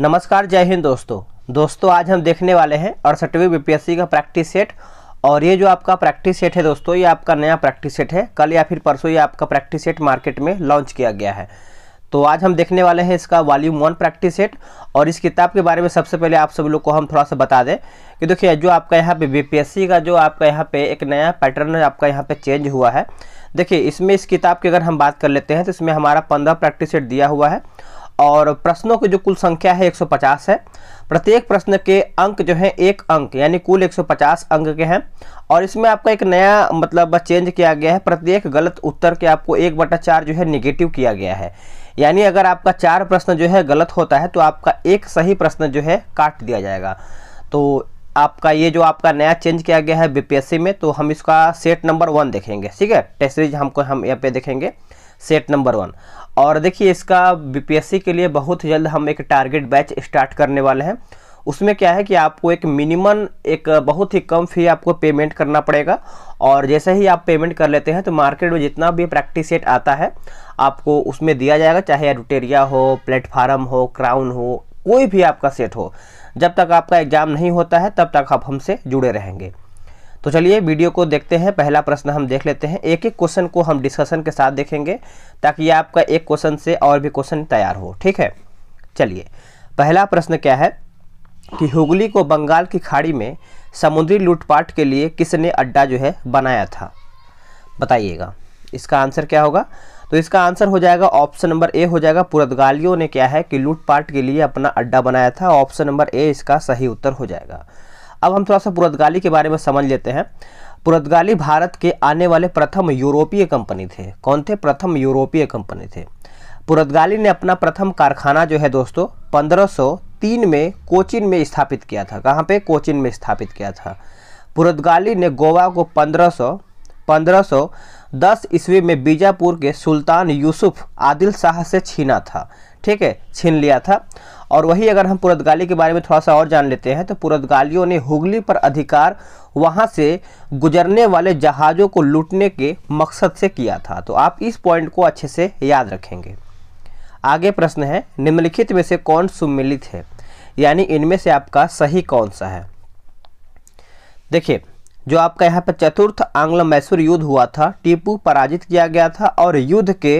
नमस्कार जय हिंद दोस्तों दोस्तों आज हम देखने वाले हैं अड़सठवीं बीपीएससी का प्रैक्टिस सेट और ये जो आपका प्रैक्टिस सेट है दोस्तों ये आपका नया प्रैक्टिस सेट है कल या फिर परसों ये आपका प्रैक्टिस सेट मार्केट में लॉन्च किया गया है तो आज हम देखने वाले हैं इसका वॉल्यूम वन प्रैक्टिस सेट और इस किताब के बारे में सबसे पहले आप सब लोग को हम थोड़ा सा बता दें कि देखिए जो आपका यहाँ पे बीपीएससी का जो आपका यहाँ पे एक नया पैटर्न आपका यहाँ पे चेंज हुआ है देखिए इसमें इस किताब की अगर हम बात कर लेते हैं तो इसमें हमारा पंद्रह प्रैक्टिस सेट दिया हुआ है और प्रश्नों की जो कुल संख्या है 150 है प्रत्येक प्रश्न के अंक जो है एक अंक यानी कुल 150 अंक के हैं और इसमें आपका एक नया मतलब चेंज किया गया है प्रत्येक गलत उत्तर के आपको एक बटा चार जो है निगेटिव किया गया है यानी अगर आपका चार प्रश्न जो है गलत होता है तो आपका एक सही प्रश्न जो है काट दिया जाएगा तो आपका ये जो आपका नया चेंज किया गया है बीपीएससी में तो हम इसका सेट नंबर वन देखेंगे ठीक है टेस्ट सीरीज हमको हम यहाँ पे देखेंगे सेट नंबर वन और देखिए इसका बीपीएससी के लिए बहुत जल्द हम एक टारगेट बैच स्टार्ट करने वाले हैं उसमें क्या है कि आपको एक मिनिमम एक बहुत ही कम फी आपको पेमेंट करना पड़ेगा और जैसे ही आप पेमेंट कर लेते हैं तो मार्केट में जितना भी प्रैक्टिस सेट आता है आपको उसमें दिया जाएगा चाहे एडुटेरिया हो प्लेटफार्म हो क्राउन हो कोई भी आपका सेट हो जब तक आपका एग्ज़ाम नहीं होता है तब तक आप हमसे जुड़े रहेंगे तो चलिए वीडियो को देखते हैं पहला प्रश्न हम देख लेते हैं एक एक क्वेश्चन को हम डिस्कशन के साथ देखेंगे ताकि आपका एक क्वेश्चन से और भी क्वेश्चन तैयार हो ठीक है चलिए पहला प्रश्न क्या है कि हुगली को बंगाल की खाड़ी में समुद्री लूटपाट के लिए किसने अड्डा जो है बनाया था बताइएगा इसका आंसर क्या होगा तो इसका आंसर हो जाएगा ऑप्शन नंबर ए हो जाएगा पुर्तगालियों ने क्या है कि लूटपाट के लिए अपना अड्डा बनाया था ऑप्शन नंबर ए इसका सही उत्तर हो जाएगा अब हम थोड़ा सा पुरतगाली के बारे में समझ लेते हैं पुरतगाली भारत के आने वाले प्रथम यूरोपीय कंपनी थे कौन थे प्रथम यूरोपीय कंपनी थे पुरतगाली ने अपना प्रथम कारखाना जो है दोस्तों पंद्रह तीन में कोचिन में स्थापित किया था कहाँ पे कोचिन में स्थापित किया था पुरतगाली ने गोवा को 1500 1510 ईस्वी में बीजापुर के सुल्तान यूसुफ आदिल शाह से छीना था ठीक है छीन लिया था और वही अगर हम पुरतगाली के बारे में थोड़ा सा और जान लेते हैं तो पुरतगालियों ने हुगली पर अधिकार वहां से गुजरने वाले जहाज़ों को लूटने के मकसद से किया था तो आप इस पॉइंट को अच्छे से याद रखेंगे आगे प्रश्न है निम्नलिखित में से कौन सुमिलित है यानी इनमें से आपका सही कौन सा है देखिए जो आपका यहाँ पर चतुर्थ आंग्ल मैसूर युद्ध हुआ था टीपू पराजित किया गया था और युद्ध के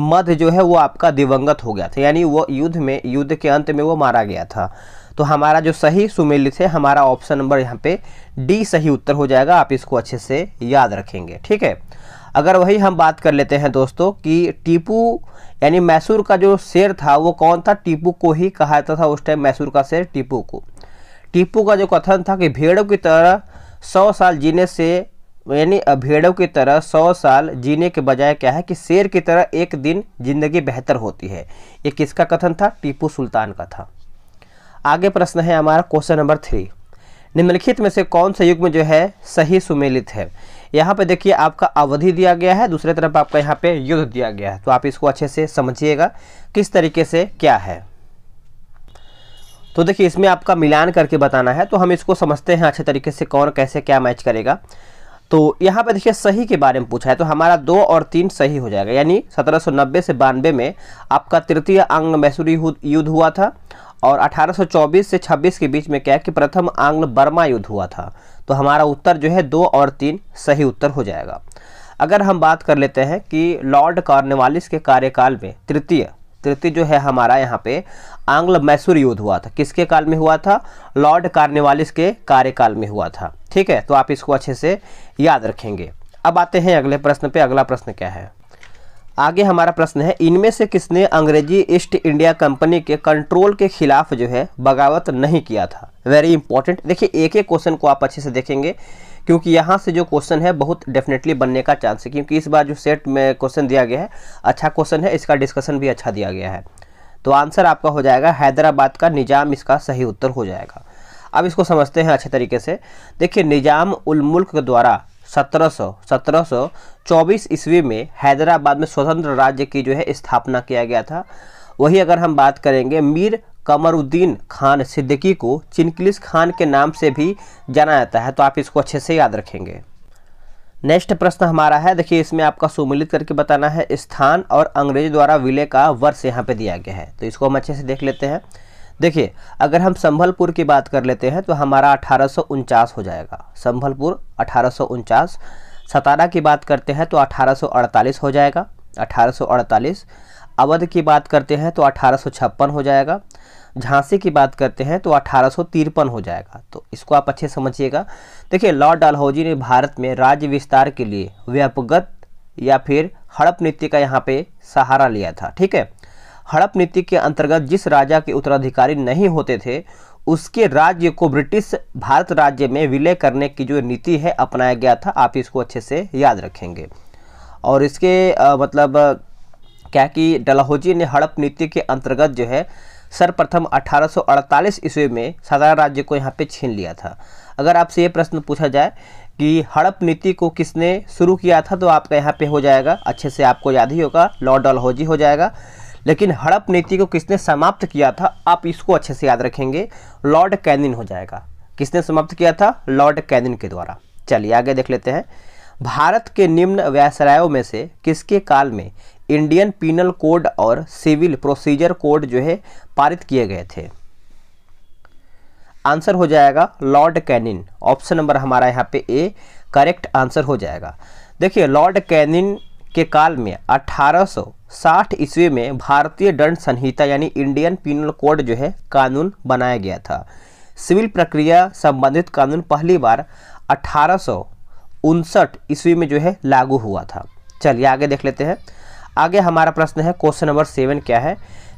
मध्य जो है वो आपका दिवंगत हो गया था यानी वो युद्ध में युद्ध के अंत में वो मारा गया था तो हमारा जो सही सुमेलित है हमारा ऑप्शन नंबर यहाँ पे डी सही उत्तर हो जाएगा आप इसको अच्छे से याद रखेंगे ठीक है अगर वही हम बात कर लेते हैं दोस्तों कि टीपू यानी मैसूर का जो शेर था वो कौन था टीपू को ही कहा जाता था उस टाइम मैसूर का शेर टीपू को टीपू का जो कथन था कि भेड़ों की तरह सौ साल जीने से यानी भेड़ों की तरह सौ साल जीने के बजाय क्या है कि शेर की तरह एक दिन जिंदगी बेहतर होती है ये किसका कथन था टीपू सुल्तान का था आगे प्रश्न है हमारा क्वेश्चन नंबर थ्री निम्नलिखित में से कौन सा युग में जो है सही सुमेलित है यहाँ पे देखिए आपका अवधि दिया गया है दूसरी तरफ आपका यहाँ पे युद्ध दिया गया है तो आप इसको अच्छे से समझिएगा किस तरीके से क्या है तो देखिए इसमें आपका मिलान करके बताना है तो हम इसको समझते हैं अच्छे तरीके से कौन कैसे क्या मैच करेगा तो यहाँ पर देखिए सही के बारे में पूछा है तो हमारा दो और तीन सही हो जाएगा यानी 1790 से बानवे में आपका तृतीय आंग्ल मैसूरी युद्ध हुआ था और 1824 से 26 के बीच में क्या है कि प्रथम आंग्ल बर्मा युद्ध हुआ था तो हमारा उत्तर जो है दो और तीन सही उत्तर हो जाएगा अगर हम बात कर लेते हैं कि लॉर्ड कार्नवालिस के कार्यकाल में तृतीय तृतीय जो है हमारा यहाँ पे आंग्ल मैसूर युद्ध हुआ था किसके काल में हुआ था लॉर्ड कार्निवालिस के कार्यकाल में हुआ था ठीक है तो आप इसको अच्छे से याद रखेंगे अब आते हैं अगले प्रश्न पे अगला प्रश्न क्या है आगे हमारा प्रश्न है इनमें से किसने अंग्रेजी ईस्ट इंडिया कंपनी के कंट्रोल के खिलाफ जो है बगावत नहीं किया था वेरी इंपॉर्टेंट देखिए एक एक क्वेश्चन को आप अच्छे से देखेंगे क्योंकि यहाँ से जो क्वेश्चन है बहुत डेफिनेटली बनने का चांस है क्योंकि इस बार जो सेट में क्वेश्चन दिया गया है अच्छा क्वेश्चन है इसका डिस्कशन भी अच्छा दिया गया है तो आंसर आपका हो जाएगा हैदराबाद का निज़ाम इसका सही उत्तर हो जाएगा अब इसको समझते हैं अच्छे तरीके से देखिए निज़ाम उल मुल्क द्वारा 1700 1724 ईस्वी में हैदराबाद में स्वतंत्र राज्य की जो है स्थापना किया गया था वही अगर हम बात करेंगे मीर कमरुद्दीन खान सिद्दीकी को चिनकिलिस खान के नाम से भी जाना जाता है तो आप इसको अच्छे से याद रखेंगे नेक्स्ट प्रश्न हमारा है देखिए इसमें आपका सुमिलित करके बताना है स्थान और अंग्रेज द्वारा विलय का वर्ष यहाँ पे दिया गया है तो इसको हम अच्छे से देख लेते हैं देखिए अगर हम संभलपुर की बात कर लेते हैं तो हमारा अठारह हो जाएगा संभलपुर अठारह सतारा की बात करते हैं तो अठारह हो जाएगा अठारह अवध की बात करते हैं तो अठारह हो जाएगा झांसी की बात करते हैं तो अठारह हो जाएगा तो इसको आप अच्छे समझिएगा देखिए लॉर्ड डालहौजी ने भारत में राज्य विस्तार के लिए व्यापगत या फिर हड़प नीति का यहाँ पे सहारा लिया था ठीक है हड़प नीति के अंतर्गत जिस राजा के उत्तराधिकारी नहीं होते थे उसके राज्य को ब्रिटिश भारत राज्य में विलय करने की जो नीति है अपनाया गया था आप इसको अच्छे से याद रखेंगे और इसके आ, मतलब क्या कि डलहौजी ने हड़प नीति के अंतर्गत जो है सर्वप्रथम 1848 ईस्वी में सातारा राज्य को यहाँ पे छीन लिया था अगर आपसे ये प्रश्न पूछा जाए कि हड़प नीति को किसने शुरू किया था तो आपका यहाँ पे हो जाएगा अच्छे से आपको याद ही होगा लॉर्ड डलहौजी हो जाएगा लेकिन हड़प नीति को किसने समाप्त किया था आप इसको अच्छे से याद रखेंगे लॉर्ड कैनिन हो जाएगा किसने समाप्त किया था लॉर्ड कैनिन के द्वारा चलिए आगे देख लेते हैं भारत के निम्न व्यासरायों में से किसके काल में इंडियन पीनल कोड और सिविल प्रोसीजर कोड जो है पारित किए गए थे आंसर हो जाएगा लॉर्ड कैनिन ऑप्शन नंबर हमारा यहाँ पे ए करेक्ट आंसर हो जाएगा देखिए लॉर्ड कैनिन के काल में 1860 ईस्वी में भारतीय दंड संहिता यानी इंडियन पीनल कोड जो है कानून बनाया गया था सिविल प्रक्रिया संबंधित कानून पहली बार अठारह ईस्वी में जो है लागू हुआ था चलिए आगे देख लेते हैं आगे हमारा प्रश्न है क्वेश्चन नंबर सेवन क्या है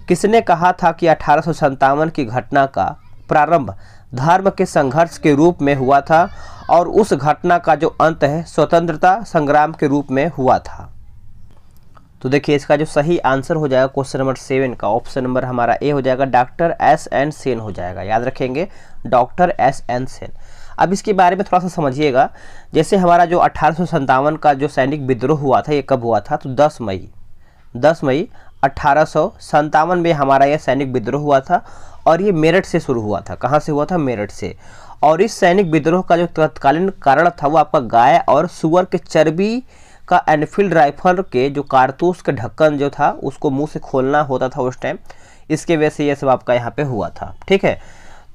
किसने कहा था कि अठारह की घटना का प्रारंभ धर्म के संघर्ष के रूप में हुआ था और उस घटना का जो अंत है स्वतंत्रता संग्राम के रूप में हुआ था तो देखिए इसका जो सही आंसर हो जाएगा क्वेश्चन नंबर सेवन का ऑप्शन नंबर हमारा ए हो जाएगा डॉक्टर एस एन सेन हो जाएगा याद रखेंगे डॉक्टर एस एन सेन अब इसके बारे में थोड़ा सा समझिएगा जैसे हमारा जो अठारह का जो सैनिक विद्रोह हुआ था ये कब हुआ था तो दस मई 10 मई अट्ठारह में हमारा यह सैनिक विद्रोह हुआ था और ये मेरठ से शुरू हुआ था कहाँ से हुआ था मेरठ से और इस सैनिक विद्रोह का जो तत्कालीन कारण था वो आपका गाय और सुअर के चर्बी का एनफील्ड राइफल के जो कारतूस का ढक्कन जो था उसको मुंह से खोलना होता था उस टाइम इसके वजह से यह सब आपका यहाँ पे हुआ था ठीक है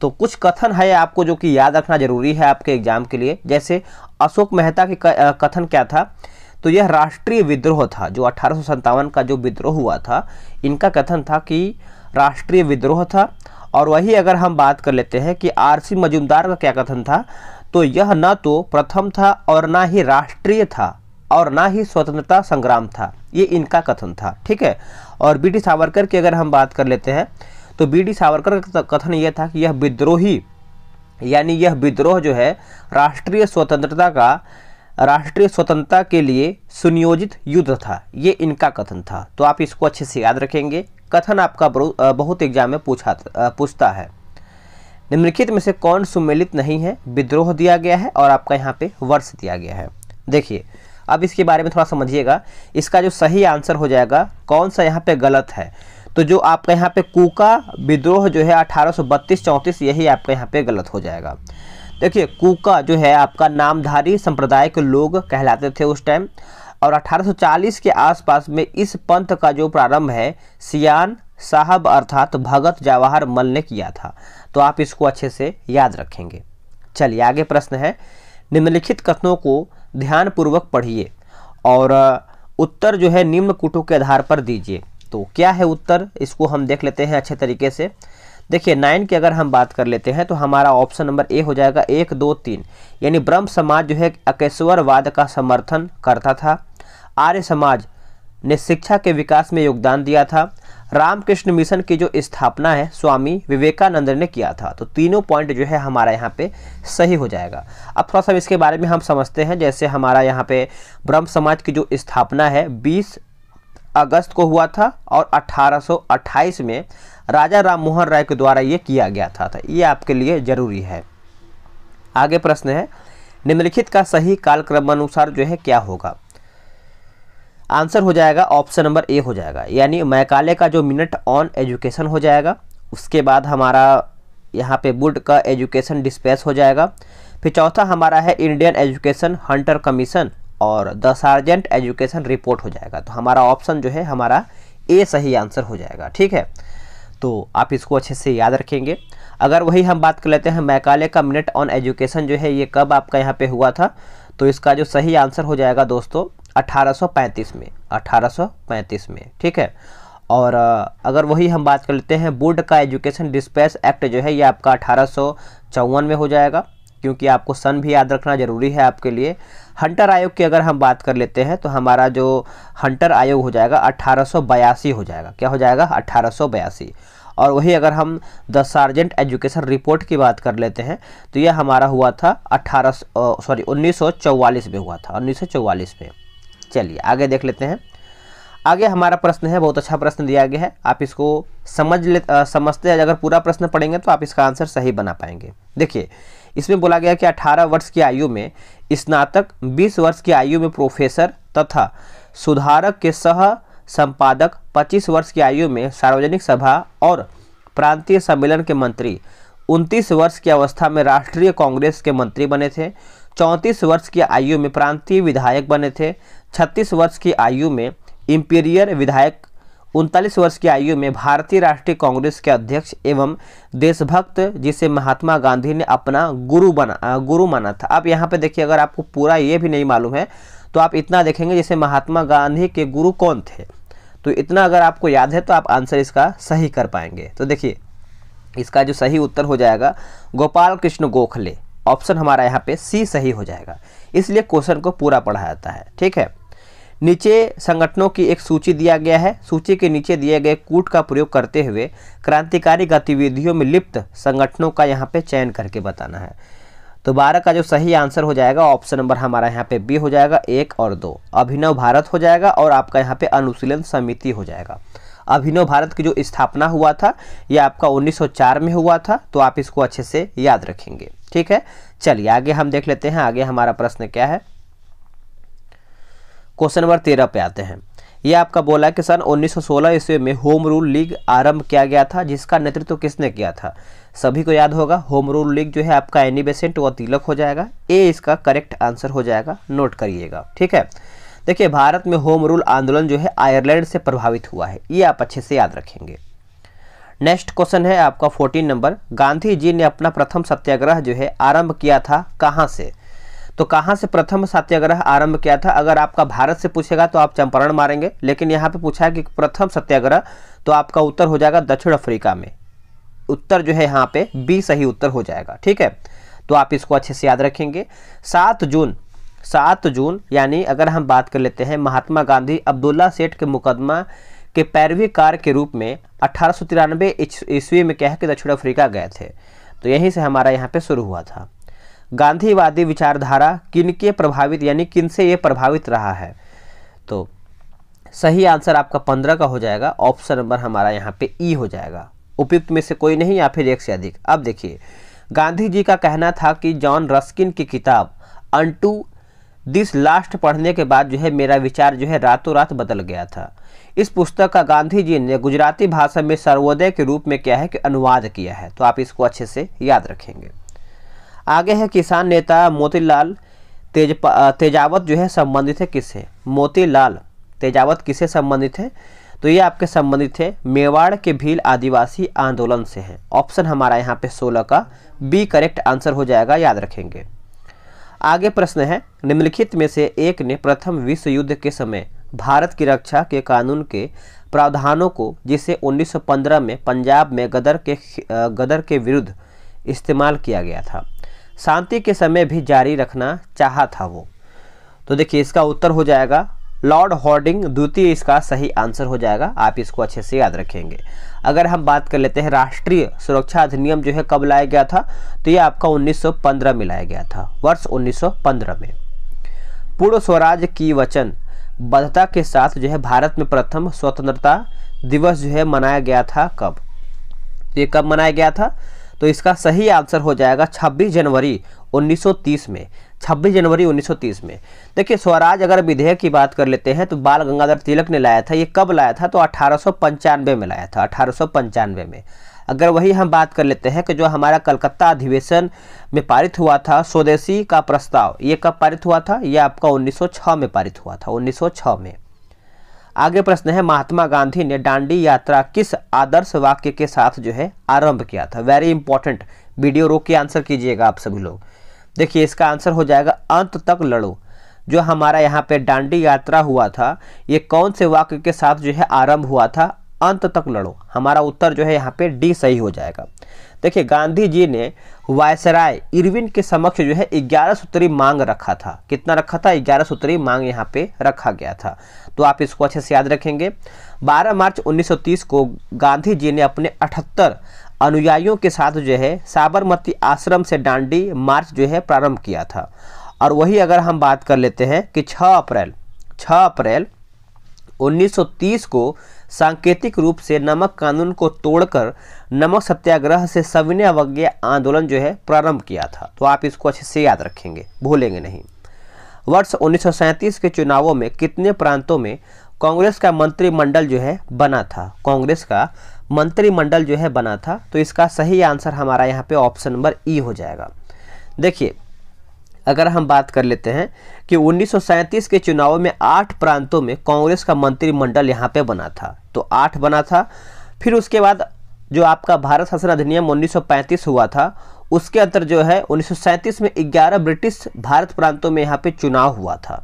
तो कुछ कथन है आपको जो कि याद रखना जरूरी है आपके एग्जाम के लिए जैसे अशोक मेहता के कथन क्या था तो यह राष्ट्रीय विद्रोह था जो अठारह का जो विद्रोह हुआ था इनका कथन था कि राष्ट्रीय विद्रोह था और वही अगर हम बात कर लेते हैं कि आरसी मजुमदार का क्या कथन था तो यह न तो प्रथम था और ना ही राष्ट्रीय था और ना ही स्वतंत्रता संग्राम था ये इनका कथन था ठीक है और बी डी सावरकर की अगर हम बात कर लेते हैं तो बी डी सावरकर का कथन यह था कि यह विद्रोही यानी यह विद्रोह जो है राष्ट्रीय स्वतंत्रता का राष्ट्रीय स्वतंत्रता के लिए सुनियोजित युद्ध था ये इनका कथन था तो आप इसको अच्छे से याद रखेंगे कथन आपका बहुत एग्जाम में पूछा पूछता है निम्नलिखित में से कौन सुमेलित नहीं है विद्रोह दिया गया है और आपका यहाँ पे वर्ष दिया गया है देखिए अब इसके बारे में थोड़ा समझिएगा इसका जो सही आंसर हो जाएगा कौन सा यहाँ पे गलत है तो जो आपका यहाँ पे कूका विद्रोह जो है अठारह सौ यही आपका यहाँ पे गलत हो जाएगा देखिए कुका जो है आपका नामधारी संप्रदाय के लोग कहलाते थे उस टाइम और 1840 के आसपास में इस पंथ का जो प्रारंभ है सियान साहब अर्थात भगत जवाहर मल ने किया था तो आप इसको अच्छे से याद रखेंगे चलिए आगे प्रश्न है निम्नलिखित कथनों को ध्यानपूर्वक पढ़िए और उत्तर जो है निम्न कुटों के आधार पर दीजिए तो क्या है उत्तर इसको हम देख लेते हैं अच्छे तरीके से देखिए नाइन की अगर हम बात कर लेते हैं तो हमारा ऑप्शन नंबर ए हो जाएगा एक दो तीन यानी ब्रह्म समाज जो है अकेश्वरवाद का समर्थन करता था आर्य समाज ने शिक्षा के विकास में योगदान दिया था रामकृष्ण मिशन की जो स्थापना है स्वामी विवेकानंद ने किया था तो तीनों पॉइंट जो है हमारा यहाँ पे सही हो जाएगा अब थोड़ा सा इसके बारे में हम समझते हैं जैसे हमारा यहाँ पे ब्रह्म समाज की जो स्थापना है 20 अगस्त को हुआ था और 1828 में राजा राम मोहन राय के द्वारा ये किया गया था, था। ये आपके लिए जरूरी है आगे प्रश्न है निम्नलिखित का सही अनुसार जो है क्या होगा आंसर हो जाएगा ऑप्शन नंबर ए हो जाएगा यानी मैकाले का जो मिनट ऑन एजुकेशन हो जाएगा उसके बाद हमारा यहाँ पे बुड का एजुकेशन डिस्पेस हो जाएगा फिर चौथा हमारा है इंडियन एजुकेशन हंटर कमीशन और द सार्जेंट एजुकेशन रिपोर्ट हो जाएगा तो हमारा ऑप्शन जो है हमारा ए सही आंसर हो जाएगा ठीक है तो आप इसको अच्छे से याद रखेंगे अगर वही हम बात कर लेते हैं मैकाले का मिनट ऑन एजुकेशन जो है ये कब आपका यहाँ पे हुआ था तो इसका जो सही आंसर हो जाएगा दोस्तों 1835 में 1835 में ठीक है और अगर वही हम बात कर लेते हैं बोर्ड का एजुकेशन डिस्पैच एक्ट जो है ये आपका अठारह में हो जाएगा क्योंकि आपको सन भी याद रखना ज़रूरी है आपके लिए हंटर आयोग की अगर हम बात कर लेते हैं तो हमारा जो हंटर आयोग हो जाएगा अट्ठारह हो जाएगा क्या हो जाएगा अट्ठारह और वही अगर हम द सार्जेंट एजुकेशन रिपोर्ट की बात कर लेते हैं तो यह हमारा हुआ था अट्ठारह सॉरी उन्नीस में हुआ था उन्नीस में चलिए आगे देख लेते हैं आगे हमारा प्रश्न है बहुत अच्छा प्रश्न दिया गया है आप इसको समझ ले आ, समझते हैं अगर पूरा प्रश्न पढ़ेंगे तो आप इसका आंसर सही बना पाएंगे देखिए इसमें बोला गया कि 18 वर्ष की आयु में स्नातक 20 वर्ष की आयु में प्रोफेसर तथा सुधारक के सह संपादक 25 वर्ष की आयु में सार्वजनिक सभा और प्रांतीय सम्मेलन के मंत्री 29 वर्ष की अवस्था में राष्ट्रीय कांग्रेस के मंत्री बने थे 34 वर्ष की आयु में प्रांतीय विधायक बने थे 36 वर्ष की आयु में इंपीरियर विधायक उनतालीस वर्ष की आयु में भारतीय राष्ट्रीय कांग्रेस के अध्यक्ष एवं देशभक्त जिसे महात्मा गांधी ने अपना गुरु बना गुरु माना था आप यहाँ पे देखिए अगर आपको पूरा ये भी नहीं मालूम है तो आप इतना देखेंगे जैसे महात्मा गांधी के गुरु कौन थे तो इतना अगर आपको याद है तो आप आंसर इसका सही कर पाएंगे तो देखिए इसका जो सही उत्तर हो जाएगा गोपाल कृष्ण गोखले ऑप्शन हमारा यहाँ पे सी सही हो जाएगा इसलिए क्वेश्चन को पूरा पढ़ा जाता है ठीक है नीचे संगठनों की एक सूची दिया गया है सूची के नीचे दिए गए कूट का प्रयोग करते हुए क्रांतिकारी गतिविधियों में लिप्त संगठनों का यहाँ पे चयन करके बताना है तो बारह का जो सही आंसर हो जाएगा ऑप्शन नंबर हमारा यहाँ पे बी हो जाएगा एक और दो अभिनव भारत हो जाएगा और आपका यहाँ पे अनुशीलन समिति हो जाएगा अभिनव भारत की जो स्थापना हुआ था यह आपका 1904 में हुआ था तो आप इसको अच्छे से याद रखेंगे ठीक है चलिए आगे हम देख लेते हैं आगे हमारा प्रश्न क्या है क्वेश्चन नंबर तेरह पे आते हैं ये आपका बोला कि सन 1916 ईस्वी में होम रूल लीग आरंभ किया गया था जिसका नेतृत्व तो किसने किया था सभी को याद होगा होम रूल लीग जो है आपका एनी बेसेंट व तिलक हो जाएगा ए इसका करेक्ट आंसर हो जाएगा नोट करिएगा ठीक है देखिए भारत में होम रूल आंदोलन जो है आयरलैंड से प्रभावित हुआ है ये आप अच्छे से याद रखेंगे नेक्स्ट क्वेश्चन है आपका फोर्टीन नंबर गांधी जी ने अपना प्रथम सत्याग्रह जो है आरंभ किया था कहाँ से तो कहाँ से प्रथम सत्याग्रह आरंभ किया था अगर आपका भारत से पूछेगा तो आप चंपारण मारेंगे लेकिन यहाँ पे पूछा है कि प्रथम सत्याग्रह तो आपका उत्तर हो जाएगा दक्षिण अफ्रीका में उत्तर जो है यहाँ पे बी सही उत्तर हो जाएगा ठीक है तो आप इसको अच्छे से याद रखेंगे सात जून सात जून यानी अगर हम बात कर लेते हैं महात्मा गांधी अब्दुल्ला सेठ के मुकदमा के पैरवी कार के रूप में अठारह ईस्वी में क्या है कि दक्षिण अफ्रीका गए थे तो यहीं से हमारा यहाँ पे शुरू हुआ था गांधीवादी विचारधारा किनके प्रभावित यानी किन से ये प्रभावित रहा है तो सही आंसर आपका पंद्रह का हो जाएगा ऑप्शन नंबर हमारा यहाँ पे ई हो जाएगा उपयुक्त में से कोई नहीं या फिर एक से अधिक अब देखिए गांधी जी का कहना था कि जॉन रस्किन की किताब अंटू दिस लास्ट पढ़ने के बाद जो है मेरा विचार जो है रातों रात बदल गया था इस पुस्तक का गांधी जी ने गुजराती भाषा में सर्वोदय के रूप में क्या है कि अनुवाद किया है तो आप इसको अच्छे से याद रखेंगे आगे है किसान नेता मोतीलाल तेज तेजावत जो है संबंधित है किससे मोतीलाल तेजावत किससे संबंधित है तो ये आपके संबंधित है मेवाड़ के भील आदिवासी आंदोलन से है ऑप्शन हमारा यहाँ पे 16 का बी करेक्ट आंसर हो जाएगा याद रखेंगे आगे प्रश्न है निम्नलिखित में से एक ने प्रथम विश्व युद्ध के समय भारत की रक्षा के कानून के प्रावधानों को जिसे 1915 में पंजाब में गदर के गदर के विरुद्ध इस्तेमाल किया गया था शांति के समय भी जारी रखना चाहा था वो तो देखिए इसका उत्तर हो जाएगा लॉर्ड हॉर्डिंग द्वितीय इसका सही आंसर हो जाएगा आप इसको अच्छे से याद रखेंगे अगर हम बात कर लेते हैं राष्ट्रीय सुरक्षा अधिनियम जो है कब लाया गया था तो ये आपका 1915 में लाया गया था वर्ष 1915 में पूर्व स्वराज की वचन बद्धता के साथ जो है भारत में प्रथम स्वतंत्रता दिवस जो है मनाया गया था कब तो ये कब मनाया गया था तो इसका सही आंसर हो जाएगा 26 जनवरी 1930 में 26 जनवरी 1930 में देखिए स्वराज अगर विधेयक की बात कर लेते हैं तो बाल गंगाधर तिलक ने लाया था ये कब लाया था तो अठारह में लाया था अठारह में अगर वही हम बात कर लेते हैं कि जो हमारा कलकत्ता अधिवेशन में पारित हुआ था स्वदेशी का प्रस्ताव ये कब पारित हुआ था ये आपका 1906 में पारित हुआ था 1906 में आगे प्रश्न है महात्मा गांधी ने डांडी यात्रा किस आदर्श वाक्य के साथ जो है आरंभ किया था वेरी इंपॉर्टेंट वीडियो रोक के आंसर कीजिएगा आप सभी लोग देखिए इसका आंसर हो जाएगा अंत तक लड़ो जो हमारा यहाँ पे डांडी यात्रा हुआ था ये कौन से वाक्य के साथ जो है आरंभ हुआ था अंत तक लड़ो हमारा उत्तर जो है यहाँ पे डी सही हो जाएगा देखिए गांधी जी ने वायसराय इरविन के समक्ष जो है ग्यारह सूत्री मांग रखा था कितना रखा था ग्यारह सूत्री मांग यहाँ पे रखा गया था तो आप इसको अच्छे से याद रखेंगे 12 मार्च 1930 को गांधी जी ने अपने 78 अनुयायियों के साथ जो है साबरमती आश्रम से डांडी मार्च जो है प्रारंभ किया था और वही अगर हम बात कर लेते हैं कि 6 अप्रैल 6 अप्रैल उन्नीस को सांकेतिक रूप से नमक कानून को तोड़कर नमक सत्याग्रह से सविनय अवज्ञा आंदोलन जो है प्रारंभ किया था तो आप इसको अच्छे से याद रखेंगे भूलेंगे नहीं वर्ष उन्नीस के चुनावों में कितने प्रांतों में कांग्रेस का मंत्रिमंडल जो है बना था कांग्रेस का मंत्रिमंडल जो है बना था तो इसका सही आंसर हमारा यहाँ पे ऑप्शन नंबर ई हो जाएगा देखिए अगर हम बात कर लेते हैं कि उन्नीस के चुनावों में आठ प्रांतों में कांग्रेस का मंत्रिमंडल यहाँ पे बना था तो आठ बना था फिर उसके बाद जो आपका भारत शासन अधिनियम 1935 हुआ था उसके अंतर जो है उन्नीस में 11 ब्रिटिश भारत प्रांतों में यहाँ पे चुनाव हुआ था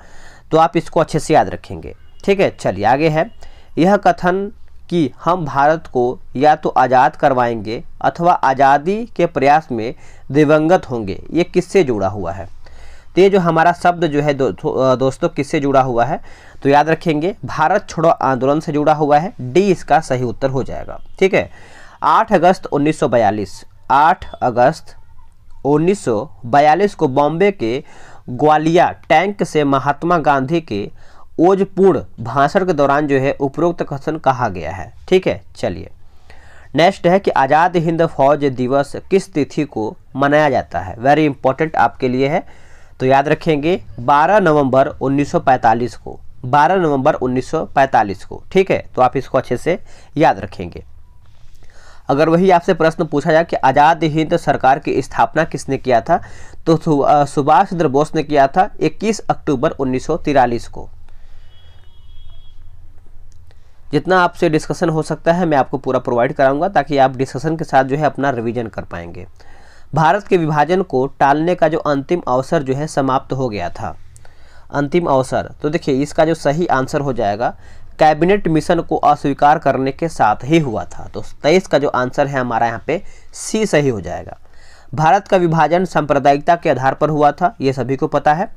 तो आप इसको अच्छे से याद रखेंगे ठीक है चलिए आगे है यह कथन कि हम भारत को या तो आज़ाद करवाएंगे अथवा आज़ादी के प्रयास में दिवंगत होंगे ये किससे जुड़ा हुआ है तो ये जो हमारा शब्द जो है दो, दो, दोस्तों किससे जुड़ा हुआ है तो याद रखेंगे भारत छोड़ो आंदोलन से जुड़ा हुआ है डी इसका सही उत्तर हो जाएगा ठीक है आठ अगस्त 1942 8 अगस्त 1942 को बॉम्बे के ग्वालिया टैंक से महात्मा गांधी के ओजपूर्ण भाषण के दौरान जो है उपरोक्त कथन कहा गया है ठीक है चलिए नेक्स्ट है कि आज़ाद हिंद फौज दिवस किस तिथि को मनाया जाता है वेरी इंपॉर्टेंट आपके लिए है तो याद रखेंगे 12 नवंबर 1945 को 12 नवंबर 1945 को ठीक है तो आप इसको अच्छे से याद रखेंगे अगर वही आपसे प्रश्न पूछा जाए कि आज़ाद हिंद सरकार की स्थापना किसने किया था तो सुभाष चंद्र बोस ने किया था 21 अक्टूबर 1943 को जितना आपसे डिस्कशन हो सकता है मैं आपको पूरा प्रोवाइड कराऊंगा ताकि आप डिस्कशन के साथ जो है अपना रिवीजन कर पाएंगे भारत के विभाजन को टालने का जो अंतिम अवसर जो है समाप्त हो गया था अंतिम अवसर तो देखिए इसका जो सही आंसर हो जाएगा कैबिनेट मिशन को अस्वीकार करने के साथ ही हुआ था तो तेईस का जो आंसर है हमारा यहाँ पे सी सही हो जाएगा भारत का विभाजन सांप्रदायिकता के आधार पर हुआ था ये सभी को पता है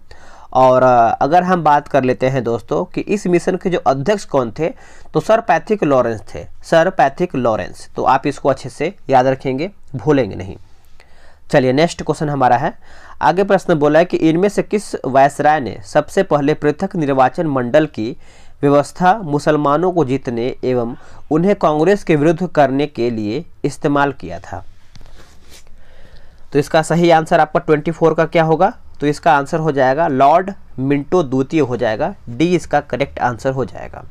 और अगर हम बात कर लेते हैं दोस्तों कि इस मिशन के जो अध्यक्ष कौन थे तो सर पैथिक लॉरेंस थे सर पैथिक लॉरेंस तो आप इसको अच्छे से याद रखेंगे भूलेंगे नहीं चलिए नेक्स्ट क्वेश्चन हमारा है आगे प्रश्न बोला है कि इनमें से किस वायसराय ने सबसे पहले पृथक निर्वाचन मंडल की व्यवस्था मुसलमानों को जीतने एवं उन्हें कांग्रेस के विरुद्ध करने के लिए इस्तेमाल किया था तो इसका सही आंसर आपका 24 का क्या होगा तो इसका आंसर हो जाएगा लॉर्ड मिंटो द्वितीय हो जाएगा डी इसका करेक्ट आंसर हो जाएगा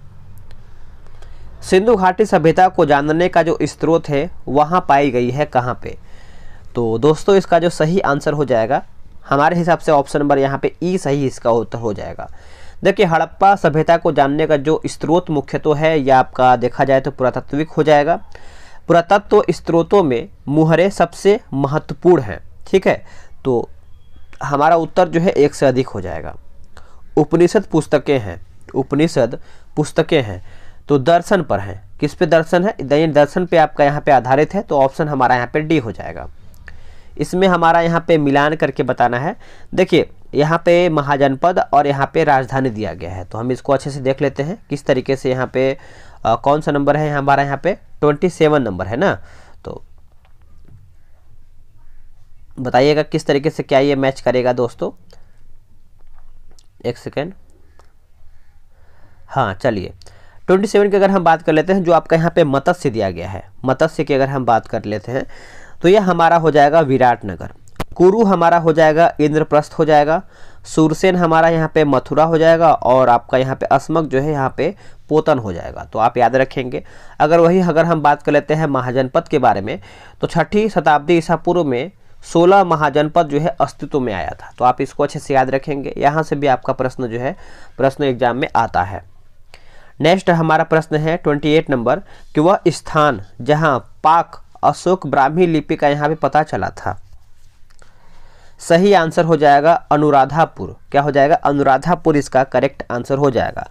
सिंधु घाटी सभ्यता को जानने का जो स्त्रोत है वहाँ पाई गई है कहाँ पर तो दोस्तों इसका जो सही आंसर हो जाएगा हमारे हिसाब से ऑप्शन नंबर यहाँ पे ई सही इसका उत्तर हो जाएगा देखिए हड़प्पा सभ्यता को जानने का जो स्त्रोत मुख्यत्व तो है या आपका देखा जाए तो पुरातत्विक हो जाएगा पुरातत्व स्त्रोतों में मुहरे सबसे महत्वपूर्ण हैं ठीक है तो हमारा उत्तर जो है एक से अधिक हो जाएगा उपनिषद पुस्तकें हैं उपनिषद पुस्तकें हैं तो दर्शन पर हैं किस पे दर्शन है दर्शन पे आपका यहाँ पे आधारित है तो ऑप्शन हमारा यहाँ पे डी हो जाएगा इसमें हमारा यहाँ पे मिलान करके बताना है देखिए यहाँ पे महाजनपद और यहाँ पे राजधानी दिया गया है तो हम इसको अच्छे से देख लेते हैं किस तरीके से यहाँ पे आ, कौन सा नंबर है हमारा यहाँ पे ट्वेंटी सेवन नंबर है ना तो बताइएगा किस तरीके से क्या ये मैच करेगा दोस्तों एक सेकेंड हाँ चलिए ट्वेंटी सेवन की अगर हम बात कर लेते हैं जो आपका यहाँ पे मत्स्य दिया गया है मत्स्य की अगर हम बात कर लेते हैं तो ये हमारा हो जाएगा विराट नगर कुरु हमारा हो जाएगा इंद्रप्रस्थ हो जाएगा सूरसेन हमारा यहाँ पे मथुरा हो जाएगा और आपका यहाँ पे अस्मक जो है यहाँ पे पोतन हो जाएगा तो आप याद रखेंगे अगर वही अगर हम बात कर लेते हैं महाजनपद के बारे में तो छठी शताब्दी ईसा पूर्व में सोलह महाजनपद जो है अस्तित्व में आया था तो आप इसको अच्छे से याद रखेंगे यहाँ से भी आपका प्रश्न जो है प्रश्न एग्जाम में आता है नेक्स्ट हमारा प्रश्न है ट्वेंटी एट नंबर कि वह स्थान जहाँ पाक अशोक ब्राह्मी लिपि का यहाँ पे पता चला था सही आंसर हो जाएगा अनुराधापुर क्या हो जाएगा अनुराधापुर इसका करेक्ट आंसर हो जाएगा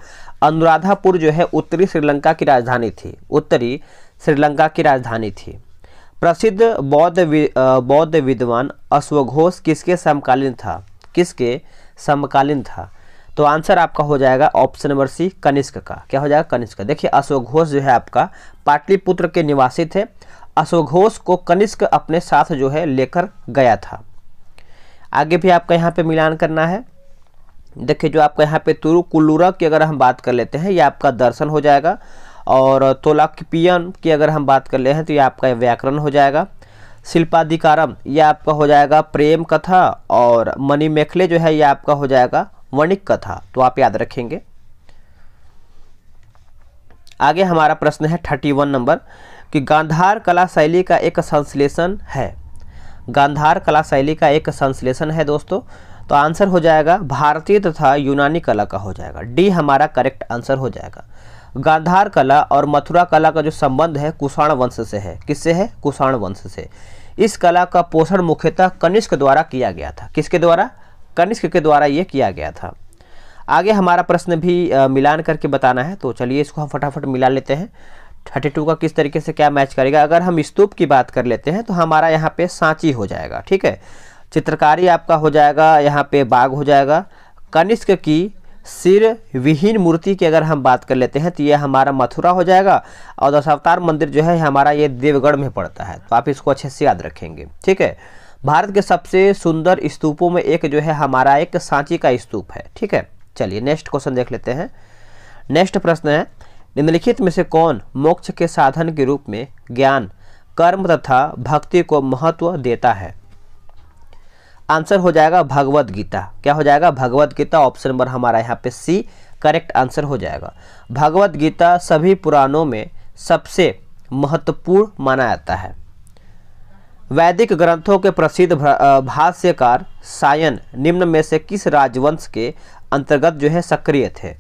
अनुराधापुर जो है उत्तरी श्रीलंका की राजधानी थी उत्तरी श्रीलंका की राजधानी थी प्रसिद्ध बौद्ध वि, बौद्ध विद्वान अश्वघोष किसके समकालीन था किसके समकालीन था तो आंसर आपका हो जाएगा ऑप्शन नंबर सी कनिष्क का क्या हो जाएगा कनिष्क देखिए अश्वघोष जो है आपका पाटलिपुत्र के निवासी थे अश्वघोष को कनिष्क अपने साथ जो है लेकर गया था आगे भी आपका यहाँ पे मिलान करना है देखिए जो आपका यहाँ पे कुल्लूरा की अगर हम बात कर लेते हैं ये आपका दर्शन हो जाएगा और तोलाकिपियन की अगर हम बात कर ले हैं तो ये आपका व्याकरण हो जाएगा शिल्पाधिकारम ये आपका हो जाएगा प्रेम कथा और मनी मेखले जो है ये आपका हो जाएगा वणिक कथा तो आप याद रखेंगे आगे हमारा प्रश्न है थर्टी वन नंबर कि गांधार कला शैली का एक संश्लेषण है गांधार कला शैली का एक संश्लेषण है दोस्तों तो आंसर हो जाएगा भारतीय तथा यूनानी कला का हो जाएगा डी हमारा करेक्ट आंसर हो जाएगा गांधार कला और मथुरा कला का जो संबंध है कुषाण वंश से है किससे है कुषाण वंश से इस कला का पोषण मुख्यतः कनिष्क द्वारा किया गया था किसके द्वारा कनिष्क के द्वारा ये किया गया था आगे हमारा प्रश्न भी मिलान करके बताना है तो चलिए इसको हम फटाफट मिला लेते हैं थर्टी टू का किस तरीके से क्या मैच करेगा अगर हम स्तूप की बात कर लेते हैं तो हमारा यहाँ पे सांची हो जाएगा ठीक है चित्रकारी आपका हो जाएगा यहाँ पे बाघ हो जाएगा कनिष्क की सिर विहीन मूर्ति की अगर हम बात कर लेते हैं तो ये हमारा मथुरा हो जाएगा और दशावतार मंदिर जो है हमारा ये देवगढ़ में पड़ता है तो आप इसको अच्छे से याद रखेंगे ठीक है भारत के सबसे सुंदर स्तूपों में एक जो है हमारा एक सांची का स्तूप है ठीक है चलिए नेक्स्ट क्वेश्चन देख लेते हैं नेक्स्ट प्रश्न है निम्नलिखित में से कौन मोक्ष के साधन के रूप में ज्ञान कर्म तथा भक्ति को महत्व देता है आंसर हो जाएगा भगवत गीता क्या हो जाएगा भगवत गीता ऑप्शन नंबर हमारा यहाँ पे सी करेक्ट आंसर हो जाएगा भगवत गीता सभी पुराणों में सबसे महत्वपूर्ण माना जाता है वैदिक ग्रंथों के प्रसिद्ध भाष्यकार सायन निम्न में से किस राजवंश के अंतर्गत जो है सक्रिय थे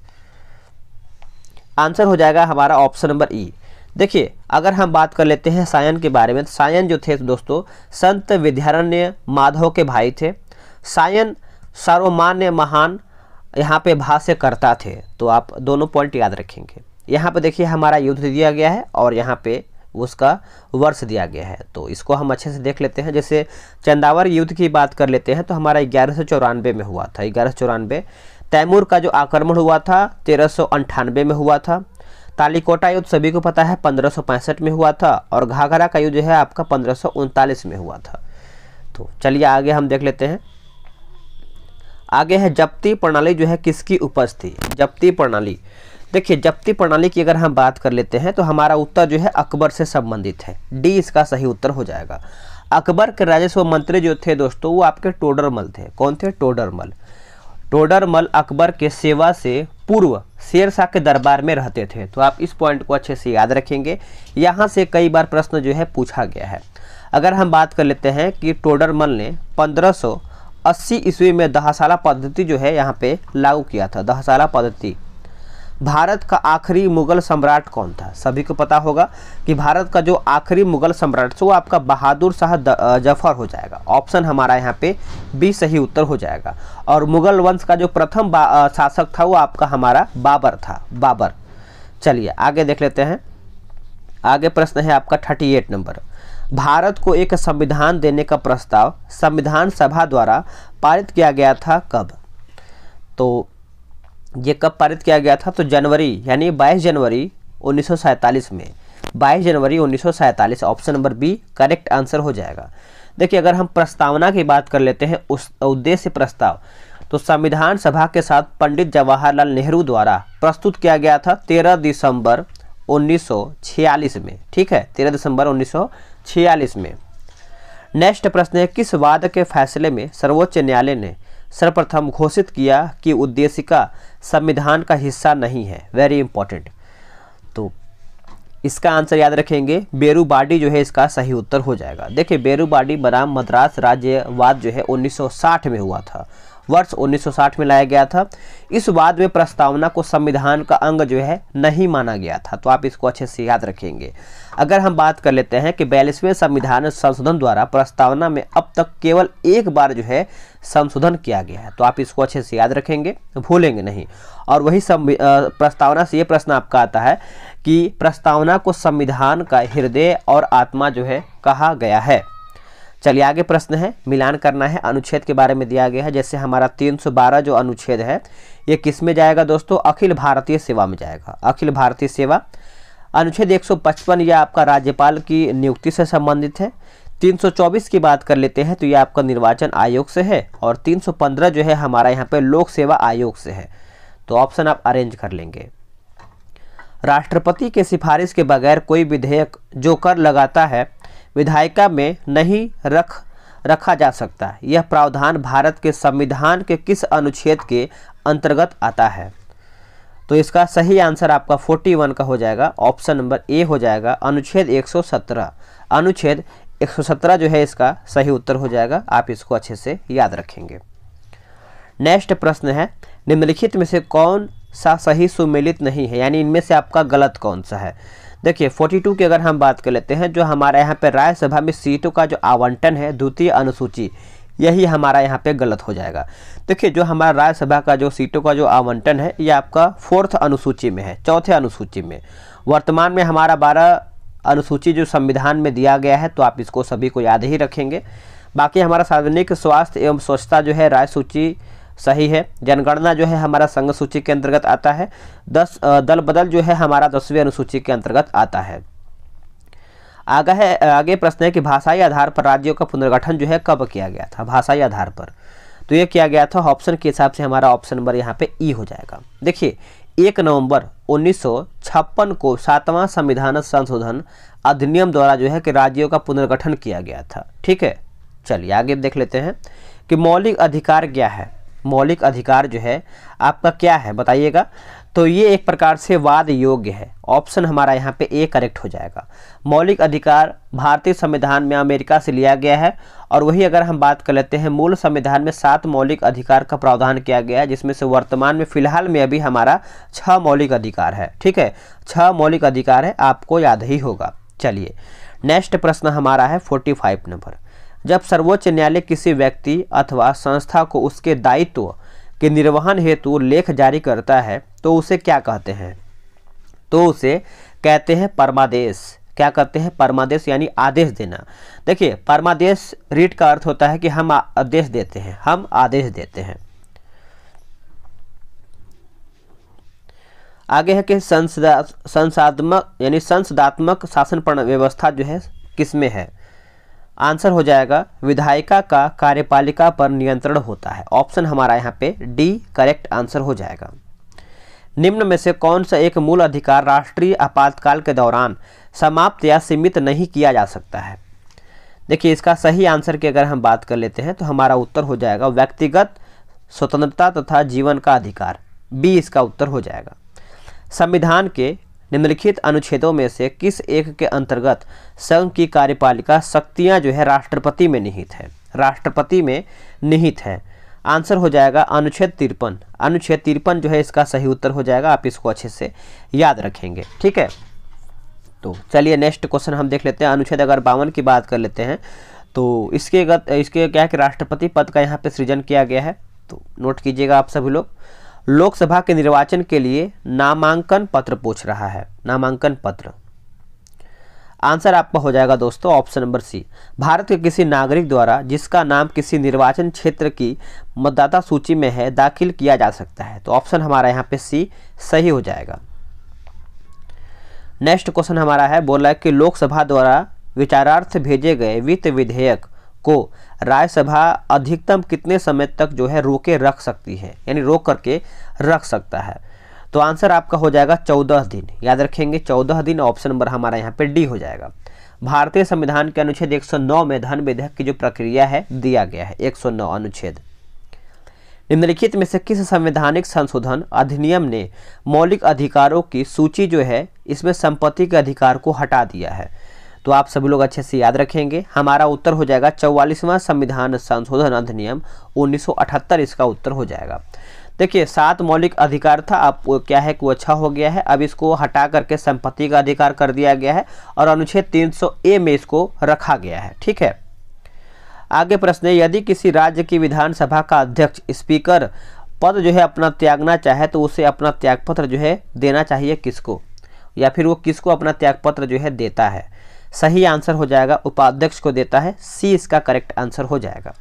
आंसर हो जाएगा हमारा ऑप्शन नंबर ई e. देखिए अगर हम बात कर लेते हैं सायन के बारे में तो सायन जो थे दोस्तों संत विद्यारण्य माधव के भाई थे सायन सर्वमान्य महान यहाँ पे भाष्यकर्ता थे तो आप दोनों पॉइंट याद रखेंगे यहाँ पे देखिए हमारा युद्ध दिया गया है और यहाँ पे उसका वर्ष दिया गया है तो इसको हम अच्छे से देख लेते हैं जैसे चंदावर युद्ध की बात कर लेते हैं तो हमारा ग्यारह में हुआ था ग्यारह तैमूर का जो आक्रमण हुआ था तेरह में हुआ था तालीकोटा युद्ध सभी को पता है पंद्रह में हुआ था और घाघरा का युद्ध है आपका पंद्रह में हुआ था तो चलिए आगे हम देख लेते हैं आगे है जप्ती प्रणाली जो है किसकी उपज थी जप्ती प्रणाली देखिए जप्ती प्रणाली की अगर हम बात कर लेते हैं तो हमारा उत्तर जो है अकबर से संबंधित है डी इसका सही उत्तर हो जाएगा अकबर के राजस्व मंत्री जो थे दोस्तों वो आपके टोडरमल थे कौन थे टोडरमल टोडरमल अकबर के सेवा से पूर्व शेर शाह के दरबार में रहते थे तो आप इस पॉइंट को अच्छे से याद रखेंगे यहाँ से कई बार प्रश्न जो है पूछा गया है अगर हम बात कर लेते हैं कि टोडरमल ने 1580 ईस्वी में दहशाला पद्धति जो है यहाँ पे लागू किया था दहशाला पद्धति भारत का आखिरी मुगल सम्राट कौन था सभी को पता होगा कि भारत का जो आखिरी मुगल सम्राट वो आपका बहादुर शाह जफर हो जाएगा ऑप्शन हमारा यहाँ पे बी सही उत्तर हो जाएगा और मुगल वंश का जो प्रथम शासक था वो आपका हमारा बाबर था बाबर चलिए आगे देख लेते हैं आगे प्रश्न है आपका थर्टी एट नंबर भारत को एक संविधान देने का प्रस्ताव संविधान सभा द्वारा पारित किया गया था कब तो ये कब पारित किया गया था तो जनवरी यानी 22 जनवरी उन्नीस में 22 जनवरी उन्नीस option number B correct answer हो जाएगा देखिए अगर हम प्रस्तावना की बात कर लेते हैं उस उद्देश्य प्रस्ताव तो संविधान सभा के साथ पंडित जवाहरलाल नेहरू द्वारा प्रस्तुत किया गया था 13 दिसंबर 1946 में ठीक है 13 दिसंबर 1946 में नेक्स्ट प्रश्न है किस वाद के फैसले में सर्वोच्च न्यायालय ने सर्वप्रथम घोषित किया कि उद्देशिका संविधान का हिस्सा नहीं है वेरी इंपॉर्टेंट तो इसका आंसर याद रखेंगे बेरूबाडी जो है इसका सही उत्तर हो जाएगा देखिए बेरूबाडी बनाम मद्रास राज्यवाद जो है 1960 में हुआ था वर्ष 1960 में लाया गया था इस वाद में प्रस्तावना को संविधान का अंग जो है नहीं माना गया था तो आप इसको अच्छे से याद रखेंगे अगर हम बात कर लेते हैं कि बयालीसवें संविधान संशोधन द्वारा प्रस्तावना में अब तक केवल एक बार जो है संशोधन किया गया है तो आप इसको अच्छे से याद रखेंगे भूलेंगे नहीं और वही प्रस्तावना से ये प्रश्न आपका आता है कि प्रस्तावना को संविधान का हृदय और आत्मा जो है कहा गया है चलिए आगे प्रश्न है मिलान करना है अनुच्छेद के बारे में दिया गया है जैसे हमारा 312 जो अनुच्छेद है ये किस में जाएगा दोस्तों अखिल भारतीय सेवा में जाएगा अखिल भारतीय सेवा अनुच्छेद 155 या आपका राज्यपाल की नियुक्ति से संबंधित है 324 की बात कर लेते हैं तो ये आपका निर्वाचन आयोग से है और तीन जो है हमारा यहाँ पे लोक सेवा आयोग से है तो ऑप्शन आप अरेंज कर लेंगे राष्ट्रपति के सिफारिश के बगैर कोई विधेयक जो कर लगाता है विधायिका में नहीं रख रखा जा सकता यह प्रावधान भारत के संविधान के किस अनुच्छेद के अंतर्गत आता है तो इसका सही आंसर आपका 41 का हो जाएगा ऑप्शन नंबर ए हो जाएगा अनुच्छेद 117 अनुच्छेद 117 जो है इसका सही उत्तर हो जाएगा आप इसको अच्छे से याद रखेंगे नेक्स्ट प्रश्न है निम्नलिखित में से कौन सा सही सुमेलित नहीं है यानी इनमें से आपका गलत कौन सा है देखिए 42 की अगर हम बात कर लेते हैं जो हमारा यहाँ पे राज्यसभा में सीटों का जो आवंटन है द्वितीय अनुसूची यही हमारा यहाँ पे गलत हो जाएगा देखिए जो हमारा राज्यसभा का जो सीटों का जो आवंटन है ये आपका फोर्थ अनुसूची में है चौथे अनुसूची में वर्तमान में हमारा बारह अनुसूची जो संविधान में दिया गया है तो आप इसको सभी को याद ही रखेंगे बाकी हमारा सार्वजनिक स्वास्थ्य एवं स्वच्छता जो है राय सूची सही है जनगणना जो है हमारा संघ सूची के अंतर्गत आता है दस दल बदल जो है हमारा दसवीं अनुसूची के अंतर्गत आता है आगे है आगे प्रश्न है कि भाषाई आधार पर राज्यों का पुनर्गठन जो है कब किया गया था भाषाई आधार पर तो ये किया गया था ऑप्शन के हिसाब से हमारा ऑप्शन नंबर यहाँ पे ई e हो जाएगा देखिए एक नवंबर 1956 को सातवां संविधान संशोधन अधिनियम द्वारा जो है कि राज्यों का पुनर्गठन किया गया था ठीक है चलिए आगे देख लेते हैं कि मौलिक अधिकार क्या है मौलिक अधिकार जो है आपका क्या है बताइएगा तो ये एक प्रकार से वाद योग्य है ऑप्शन हमारा यहाँ पे ए करेक्ट हो जाएगा मौलिक अधिकार भारतीय संविधान में अमेरिका से लिया गया है और वही अगर हम बात कर लेते हैं मूल संविधान में सात मौलिक अधिकार का प्रावधान किया गया है जिसमें से वर्तमान में फिलहाल में अभी हमारा छः मौलिक अधिकार है ठीक है छः मौलिक अधिकार है आपको याद ही होगा चलिए नेक्स्ट प्रश्न हमारा है फोर्टी फाइव नंबर जब सर्वोच्च न्यायालय किसी व्यक्ति अथवा संस्था को उसके दायित्व के निर्वहन हेतु लेख जारी करता है तो उसे क्या कहते हैं तो उसे कहते हैं परमादेश क्या कहते हैं परमादेश यानी आदेश देना देखिए परमादेश रीट का अर्थ होता है कि हम आदेश देते हैं हम आदेश देते हैं आगे है कि संसदा संसात्मक यानी संसदात्मक शासन व्यवस्था जो है किसमें है आंसर हो जाएगा विधायिका का कार्यपालिका पर नियंत्रण होता है ऑप्शन हमारा यहाँ पे डी करेक्ट आंसर हो जाएगा निम्न में से कौन सा एक मूल अधिकार राष्ट्रीय आपातकाल के दौरान समाप्त या सीमित नहीं किया जा सकता है देखिए इसका सही आंसर की अगर हम बात कर लेते हैं तो हमारा उत्तर हो जाएगा व्यक्तिगत स्वतंत्रता तथा जीवन का अधिकार बी इसका उत्तर हो जाएगा संविधान के निम्नलिखित अनुच्छेदों में से किस एक के अंतर्गत संघ की कार्यपालिका शक्तियाँ जो है राष्ट्रपति में निहित है राष्ट्रपति में निहित है आंसर हो जाएगा अनुच्छेद तिरपन अनुच्छेद तिरपन जो है इसका सही उत्तर हो जाएगा आप इसको अच्छे से याद रखेंगे ठीक है तो चलिए नेक्स्ट क्वेश्चन हम देख लेते हैं अनुच्छेद अगर बावन की बात कर लेते हैं तो इसके गत इसके क्या है कि राष्ट्रपति पद का यहाँ पे सृजन किया गया है तो नोट कीजिएगा आप सभी लोग लोकसभा के निर्वाचन के लिए नामांकन पत्र पूछ रहा है नामांकन पत्र आंसर आपका हो जाएगा दोस्तों ऑप्शन नंबर सी भारत के किसी नागरिक द्वारा जिसका नाम किसी निर्वाचन क्षेत्र की मतदाता सूची में है दाखिल किया जा सकता है तो ऑप्शन हमारा यहाँ पे सी सही हो जाएगा नेक्स्ट क्वेश्चन हमारा है बोला है कि लोकसभा द्वारा विचारार्थ भेजे गए वित्त विधेयक को राज्यसभा अधिकतम कितने समय तक जो है रोके रख सकती है यानी रोक करके रख सकता है तो आंसर आपका हो जाएगा चौदह दिन याद रखेंगे चौदह दिन ऑप्शन नंबर हमारा यहाँ पे डी हो जाएगा भारतीय संविधान के अनुच्छेद 109 में धन विधेयक की जो प्रक्रिया है दिया गया है 109 अनुच्छेद निम्नलिखित में से किस संवैधानिक संशोधन अधिनियम ने मौलिक अधिकारों की सूची जो है इसमें संपत्ति के अधिकार को हटा दिया है तो आप सभी लोग अच्छे से याद रखेंगे हमारा उत्तर हो जाएगा चौवालीसवां संविधान संशोधन अधिनियम 1978 इसका उत्तर हो जाएगा देखिए सात मौलिक अधिकार था अब क्या है कि वो अच्छा हो गया है अब इसको हटा करके संपत्ति का अधिकार कर दिया गया है और अनुच्छेद तीन ए में इसको रखा गया है ठीक है आगे प्रश्न है यदि किसी राज्य की विधानसभा का अध्यक्ष स्पीकर पद जो है अपना त्यागना चाहे तो उसे अपना त्यागपत्र जो है देना चाहिए किसको या फिर वो किसको अपना त्यागपत्र जो है देता है सही आंसर हो जाएगा उपाध्यक्ष को देता है सी इसका करेक्ट आंसर हो जाएगा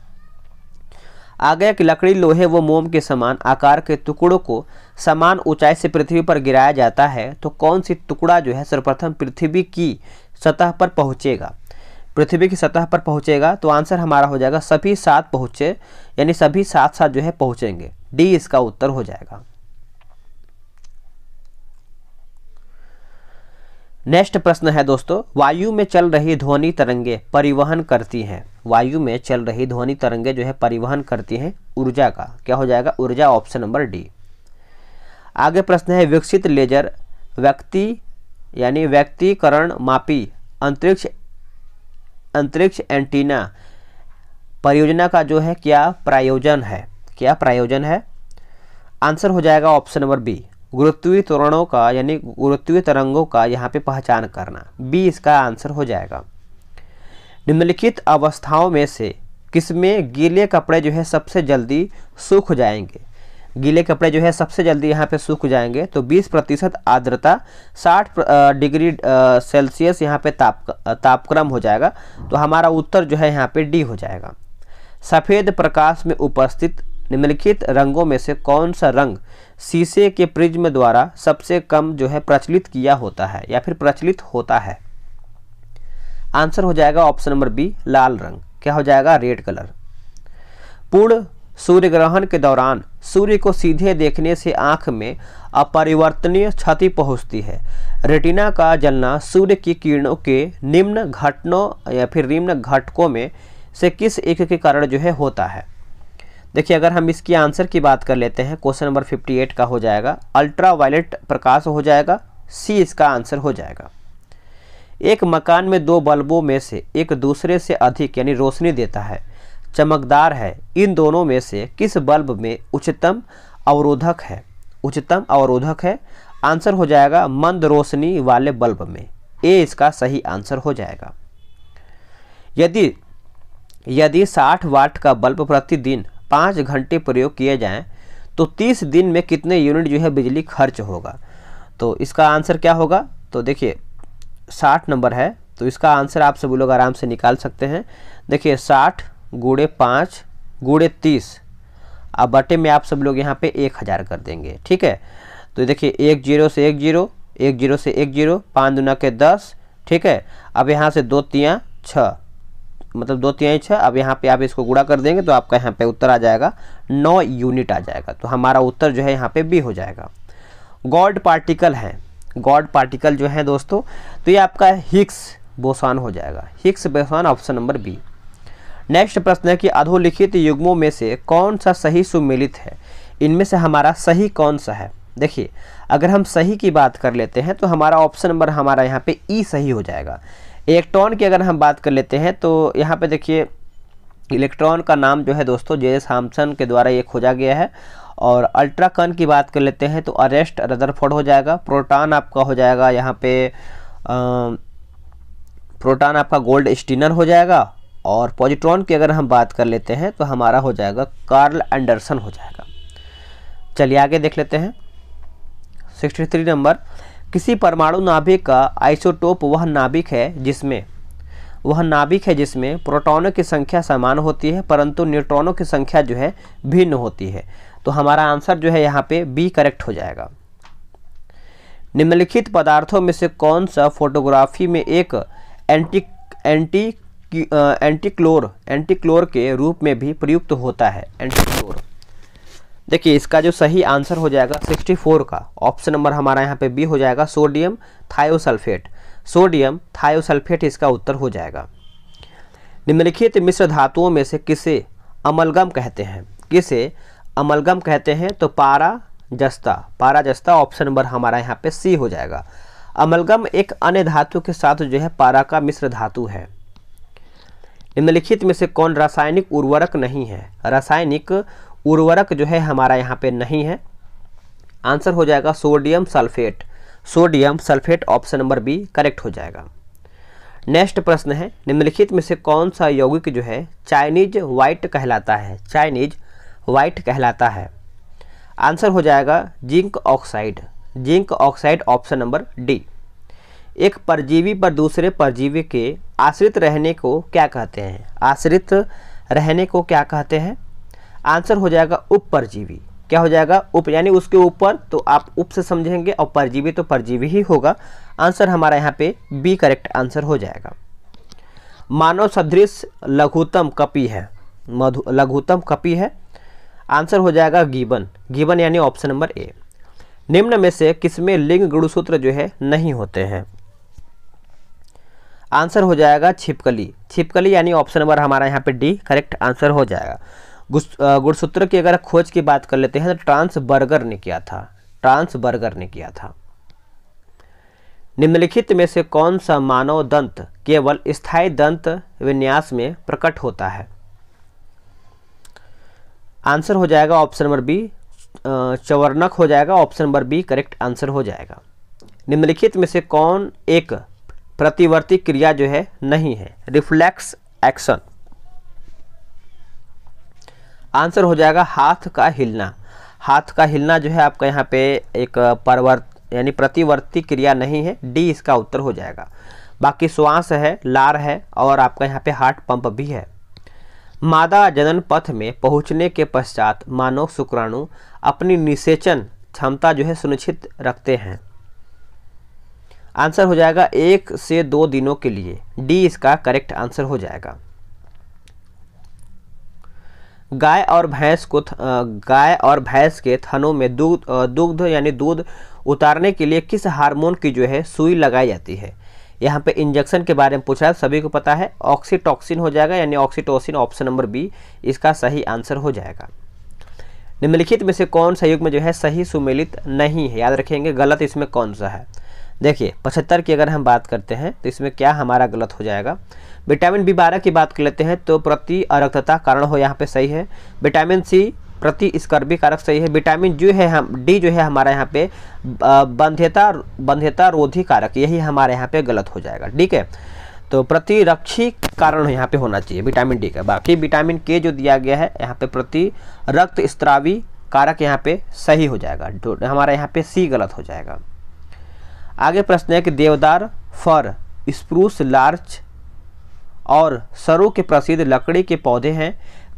आगे की लकड़ी लोहे व मोम के समान आकार के टुकड़ों को समान ऊंचाई से पृथ्वी पर गिराया जाता है तो कौन सी टुकड़ा जो है सर्वप्रथम पृथ्वी की सतह पर पहुंचेगा पृथ्वी की सतह पर पहुंचेगा तो आंसर हमारा हो जाएगा सभी साथ पहुंचे यानी सभी साथ साथ जो है पहुंचेंगे डी इसका उत्तर हो जाएगा नेक्स्ट प्रश्न है दोस्तों वायु में चल रही ध्वनि तरंगे परिवहन करती हैं वायु में चल रही ध्वनि तरंगे जो है परिवहन करती हैं ऊर्जा का क्या हो जाएगा ऊर्जा ऑप्शन नंबर डी आगे प्रश्न है विकसित लेजर व्यक्ति यानी व्यक्तिकरण मापी अंतरिक्ष अंतरिक्ष एंटीना परियोजना का जो है क्या प्रायोजन है क्या प्रायोजन है आंसर हो जाएगा ऑप्शन नंबर बी गुरुत्वीय त्वरणों का यानी गुरुत्वीय तरंगों का यहाँ पे पहचान करना बी इसका आंसर हो जाएगा निम्नलिखित अवस्थाओं में से किसमें गीले कपड़े जो है सबसे जल्दी सूख जाएंगे गीले कपड़े जो है सबसे जल्दी यहाँ पे सूख जाएंगे तो 20 प्रतिशत आर्द्रता 60 डिग्री सेल्सियस यहाँ पे ताप तापक्रम हो जाएगा तो हमारा उत्तर जो है यहाँ पे डी हो जाएगा सफ़ेद प्रकाश में उपस्थित निम्नलिखित रंगों में से कौन सा रंग शीशे के प्रिज्म द्वारा सबसे कम जो है प्रचलित किया होता है या फिर प्रचलित होता है आंसर हो जाएगा ऑप्शन नंबर बी लाल रंग क्या हो जाएगा रेड कलर पूर्ण सूर्य ग्रहण के दौरान सूर्य को सीधे देखने से आंख में अपरिवर्तनीय क्षति पहुंचती है रेटिना का जलना सूर्य की किरणों के निम्न घटनों या फिर निम्न घटकों में से किस एक के कारण जो है होता है देखिए अगर हम इसकी आंसर की बात कर लेते हैं क्वेश्चन नंबर 58 का हो जाएगा अल्ट्रा वायलेट प्रकाश हो जाएगा सी इसका आंसर हो जाएगा एक मकान में दो बल्बों में से एक दूसरे से अधिक यानी रोशनी देता है चमकदार है इन दोनों में से किस बल्ब में उच्चतम अवरोधक है उच्चतम अवरोधक है आंसर हो जाएगा मंद रोशनी वाले बल्ब में ए इसका सही आंसर हो जाएगा यदि यदि 60 वाट का बल्ब प्रतिदिन पाँच घंटे प्रयोग किए जाएँ तो तीस दिन में कितने यूनिट जो है बिजली खर्च होगा तो इसका आंसर क्या होगा तो देखिए साठ नंबर है तो इसका आंसर आप सभी लोग आराम से निकाल सकते हैं देखिए साठ गुड़े पाँच गुड़े तीस अब बटे में आप सब लोग यहाँ पे एक हज़ार कर देंगे ठीक है तो देखिए एक जीरो से एक जीरो एक जीरो से एक जीरो पाँच दुना के दस ठीक है अब यहाँ से दो तियाँ छः मतलब दो तिहाई छः अब यहाँ पे आप इसको गुड़ा कर देंगे तो आपका यहाँ पे उत्तर आ जाएगा नौ यूनिट आ जाएगा तो हमारा उत्तर जो है यहाँ पे बी हो जाएगा गॉड पार्टिकल है गॉड पार्टिकल जो है दोस्तों तो ये आपका हिक्स बोसान हो जाएगा Higgs boson option number B next प्रश्न है कि अधोलिखित युग्मों में से कौन सा सही सुमिलित है इनमें से हमारा सही कौन सा है देखिए अगर हम सही की बात कर लेते हैं तो हमारा ऑप्शन नंबर हमारा यहाँ पे ई e सही हो जाएगा इलेक्ट्रॉन की अगर हम बात कर लेते हैं तो यहाँ पे देखिए इलेक्ट्रॉन का नाम जो है दोस्तों जे सामसन के द्वारा ये खोजा गया है और अल्ट्राकन की बात कर लेते हैं तो अरेस्ट रदरफोर्ड हो जाएगा प्रोटान आपका हो जाएगा यहाँ पे प्रोटॉन प्रोटान आपका गोल्ड स्टीनर हो जाएगा और पॉजिट्रॉन की अगर हम बात कर लेते हैं तो हमारा हो जाएगा कार्ल एंडरसन हो जाएगा चलिए आगे देख लेते हैं थ्री नंबर किसी परमाणु नाभिक का आइसोटोप वह नाभिक है जिसमें वह नाभिक है जिसमें प्रोटॉनों की संख्या समान होती है परंतु न्यूट्रॉनों की संख्या जो है भिन्न होती है तो हमारा आंसर जो है यहाँ पे बी करेक्ट हो जाएगा निम्नलिखित पदार्थों में से कौन सा फोटोग्राफी में एक एंटी एंटी एंटीक्लोर एंटीक्लोर के रूप में भी प्रयुक्त होता है एंटीक्लोर देखिए इसका जो सही आंसर हो जाएगा 64 का ऑप्शन नंबर हमारा यहाँ पे बी हो जाएगा सोडियम थायोसल्फेट सोडियम थायोसल्फेट इसका उत्तर हो जाएगा निम्नलिखित मिश्र धातुओं में से किसे अमलगम कहते हैं किसे अमलगम कहते हैं तो पारा जस्ता पारा जस्ता ऑप्शन नंबर हमारा यहाँ पे सी हो जाएगा अमलगम एक अन्य धातु के साथ जो है पारा का मिश्र धातु है निम्नलिखित में से कौन रासायनिक उर्वरक नहीं है रासायनिक उर्वरक जो है हमारा यहाँ पे नहीं है आंसर हो जाएगा sodium sulphate sodium sulphate option number B correct हो जाएगा नेक्स्ट प्रश्न है निम्नलिखित में से कौन सा यौगिक जो है चाइनीज वाइट कहलाता है चाइनीज वाइट कहलाता है आंसर हो जाएगा zinc oxide zinc oxide option number D एक परजीवी पर दूसरे परजीवी के आश्रित रहने को क्या कहते हैं आश्रित रहने को क्या कहते हैं आंसर हो जाएगा उप परजीवी क्या हो जाएगा उप यानी उसके ऊपर तो आप उप से समझेंगे और परजीवी तो परजीवी ही होगा आंसर हमारा यहाँ पे बी करेक्ट आंसर हो जाएगा मानव सदृश लघुतम कपि है मधु लघुतम कपि है आंसर हो जाएगा गीबन गीबन यानी ऑप्शन नंबर ए निम्न में से किसमें लिंग गुणसूत्र जो है नहीं होते हैं आंसर हो जाएगा छिपकली छिपकली यानी ऑप्शन नंबर हमारा यहाँ पे डी करेक्ट आंसर हो जाएगा गुणसूत्र की अगर खोज की बात कर लेते हैं तो ट्रांस बर्गर ने किया था ट्रांस बर्गर ने किया था निम्नलिखित में से कौन सा मानव दंत केवल स्थायी दंत विन्यास में प्रकट होता है आंसर हो जाएगा ऑप्शन नंबर बी चवर्णक हो जाएगा option number B correct answer हो जाएगा निम्नलिखित में से कौन एक प्रतिवर्ती क्रिया जो है नहीं है रिफ्लेक्स एक्शन आंसर हो जाएगा हाथ का हिलना हाथ का हिलना जो है आपका यहाँ पे एक परवर्त यानी प्रतिवर्ती क्रिया नहीं है डी इसका उत्तर हो जाएगा बाकी श्वास है लार है और आपका यहाँ पे हार्ट पंप भी है मादा जनन पथ में पहुँचने के पश्चात मानव शुक्राणु अपनी निषेचन क्षमता जो है सुनिश्चित रखते हैं आंसर हो जाएगा एक से दो दिनों के लिए डी इसका करेक्ट आंसर हो जाएगा गाय और भैंस को गाय और भैंस के थनों में दूध दुग्ध यानी दूध उतारने के लिए किस हार्मोन की जो है सुई लगाई जाती है यहाँ पे इंजेक्शन के बारे में पूछा है सभी को पता है ऑक्सीटॉक्सिन हो जाएगा यानी ऑक्सीटोसिन ऑप्शन नंबर बी इसका सही आंसर हो जाएगा निम्नलिखित में से कौन सा युग में जो है सही सुमेलित नहीं है याद रखेंगे गलत इसमें कौन सा है देखिए पचहत्तर की अगर हम बात करते हैं तो इसमें क्या हमारा गलत हो जाएगा विटामिन बी बारह की बात कर लेते हैं तो प्रति अरक्तता कारण हो यहाँ पे सही है विटामिन सी प्रति स्कर्भी कारक सही है विटामिन जो है हम डी जो है हमारा यहाँ पे बंध्यता बंध्यता रोधी कारक यही हमारे यहाँ पे गलत हो जाएगा ठीक है तो प्रतिरक्षी कारण यहाँ पे होना चाहिए विटामिन डी का बाकी विटामिन के जो दिया गया है यहाँ पे प्रति रक्त स्त्रावी कारक यहाँ पे सही हो जाएगा हमारा यहाँ पे सी गलत हो जाएगा आगे प्रश्न है कि देवदार फर स्प्रूस लार्च और सरू के प्रसिद्ध लकड़ी के पौधे हैं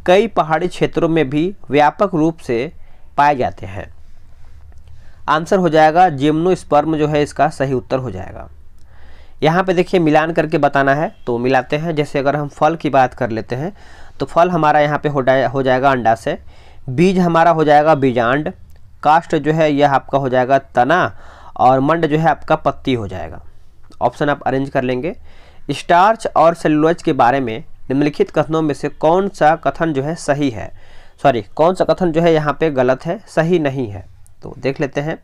कई पहाड़ी क्षेत्रों में भी व्यापक रूप से पाए जाते हैं आंसर हो जाएगा स्पर्म जो है इसका सही उत्तर हो जाएगा यहाँ पे देखिए मिलान करके बताना है तो मिलाते हैं जैसे अगर हम फल की बात कर लेते हैं तो फल हमारा यहाँ पे हो हो जाएगा अंडा से बीज हमारा हो जाएगा बीजांड कास्ट जो है यह आपका हो जाएगा तना और मंड जो है आपका पत्ती हो जाएगा ऑप्शन आप अरेंज कर लेंगे स्टार्च और सेलुलोज के बारे में निम्नलिखित कथनों में से कौन सा कथन जो है सही है सॉरी कौन सा कथन जो है यहाँ पे गलत है सही नहीं है तो देख लेते हैं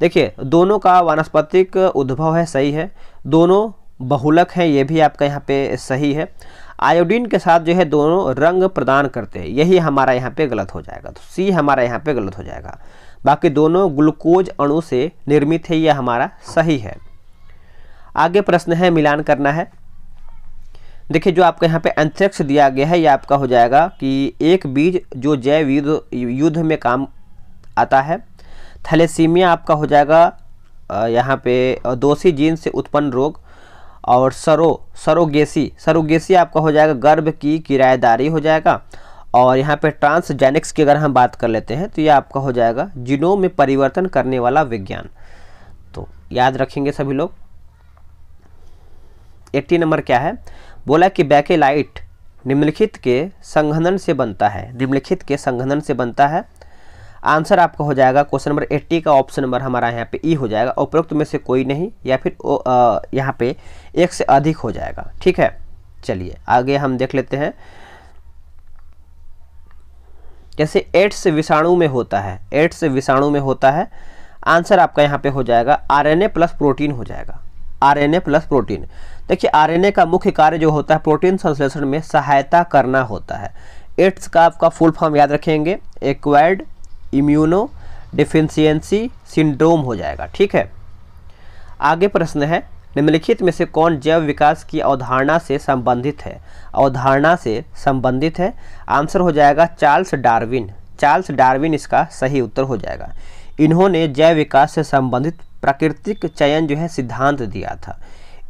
देखिए दोनों का वनस्पतिक उद्भव है सही है दोनों बहुलक हैं ये भी आपका यहाँ पे सही है आयोडीन के साथ जो है दोनों रंग प्रदान करते हैं यही हमारा यहाँ पे गलत हो जाएगा तो सी हमारा यहाँ पे गलत हो जाएगा बाकी दोनों ग्लूकोज अणु से निर्मित है यह हमारा सही है आगे प्रश्न है मिलान करना है देखिए जो आपका यहाँ पे एंथ्रेक्स दिया गया है ये आपका हो जाएगा कि एक बीज जो जैव युद्ध युद्ध में काम आता है थैलेसीमिया आपका हो जाएगा यहाँ पे दोषी जीन से उत्पन्न रोग और सरो सरोगेसी सरोगेसी आपका हो जाएगा गर्भ की किराएदारी हो जाएगा और यहाँ पे ट्रांसजेनिक्स की अगर हम बात कर लेते हैं तो ये आपका हो जाएगा जिनों में परिवर्तन करने वाला विज्ञान तो याद रखेंगे सभी लोग एट्टी नंबर क्या है बोला कि बैकेलाइट निम्नलिखित के संघनन से बनता है निम्नलिखित के संघनन से बनता है आंसर आपका हो जाएगा क्वेश्चन नंबर एट्टी का ऑप्शन नंबर हमारा यहाँ पे ई हो जाएगा उपरोक्त में से कोई नहीं या फिर यहाँ पे एक से अधिक हो जाएगा ठीक है चलिए आगे हम देख लेते हैं जैसे एड्स विषाणु में होता है एड्स विषाणु में होता है आंसर आपका यहाँ पे हो जाएगा आर प्लस प्रोटीन हो जाएगा आरएनए प्लस प्रोटीन देखिए आरएनए का मुख्य कार्य जो होता है प्रोटीन संश्लेषण में सहायता करना होता है एड्स का आपका फुल फॉर्म याद रखेंगे एक्वायर्ड इम्यूनो डिफिशियंसी सिंड्रोम हो जाएगा ठीक है आगे प्रश्न है निम्नलिखित में से कौन जैव विकास की अवधारणा से संबंधित है अवधारणा से संबंधित है आंसर हो जाएगा चार्ल्स डार्विन चार्ल्स डार्विन इसका सही उत्तर हो जाएगा इन्होंने जैव विकास से संबंधित प्राकृतिक चयन जो है सिद्धांत दिया था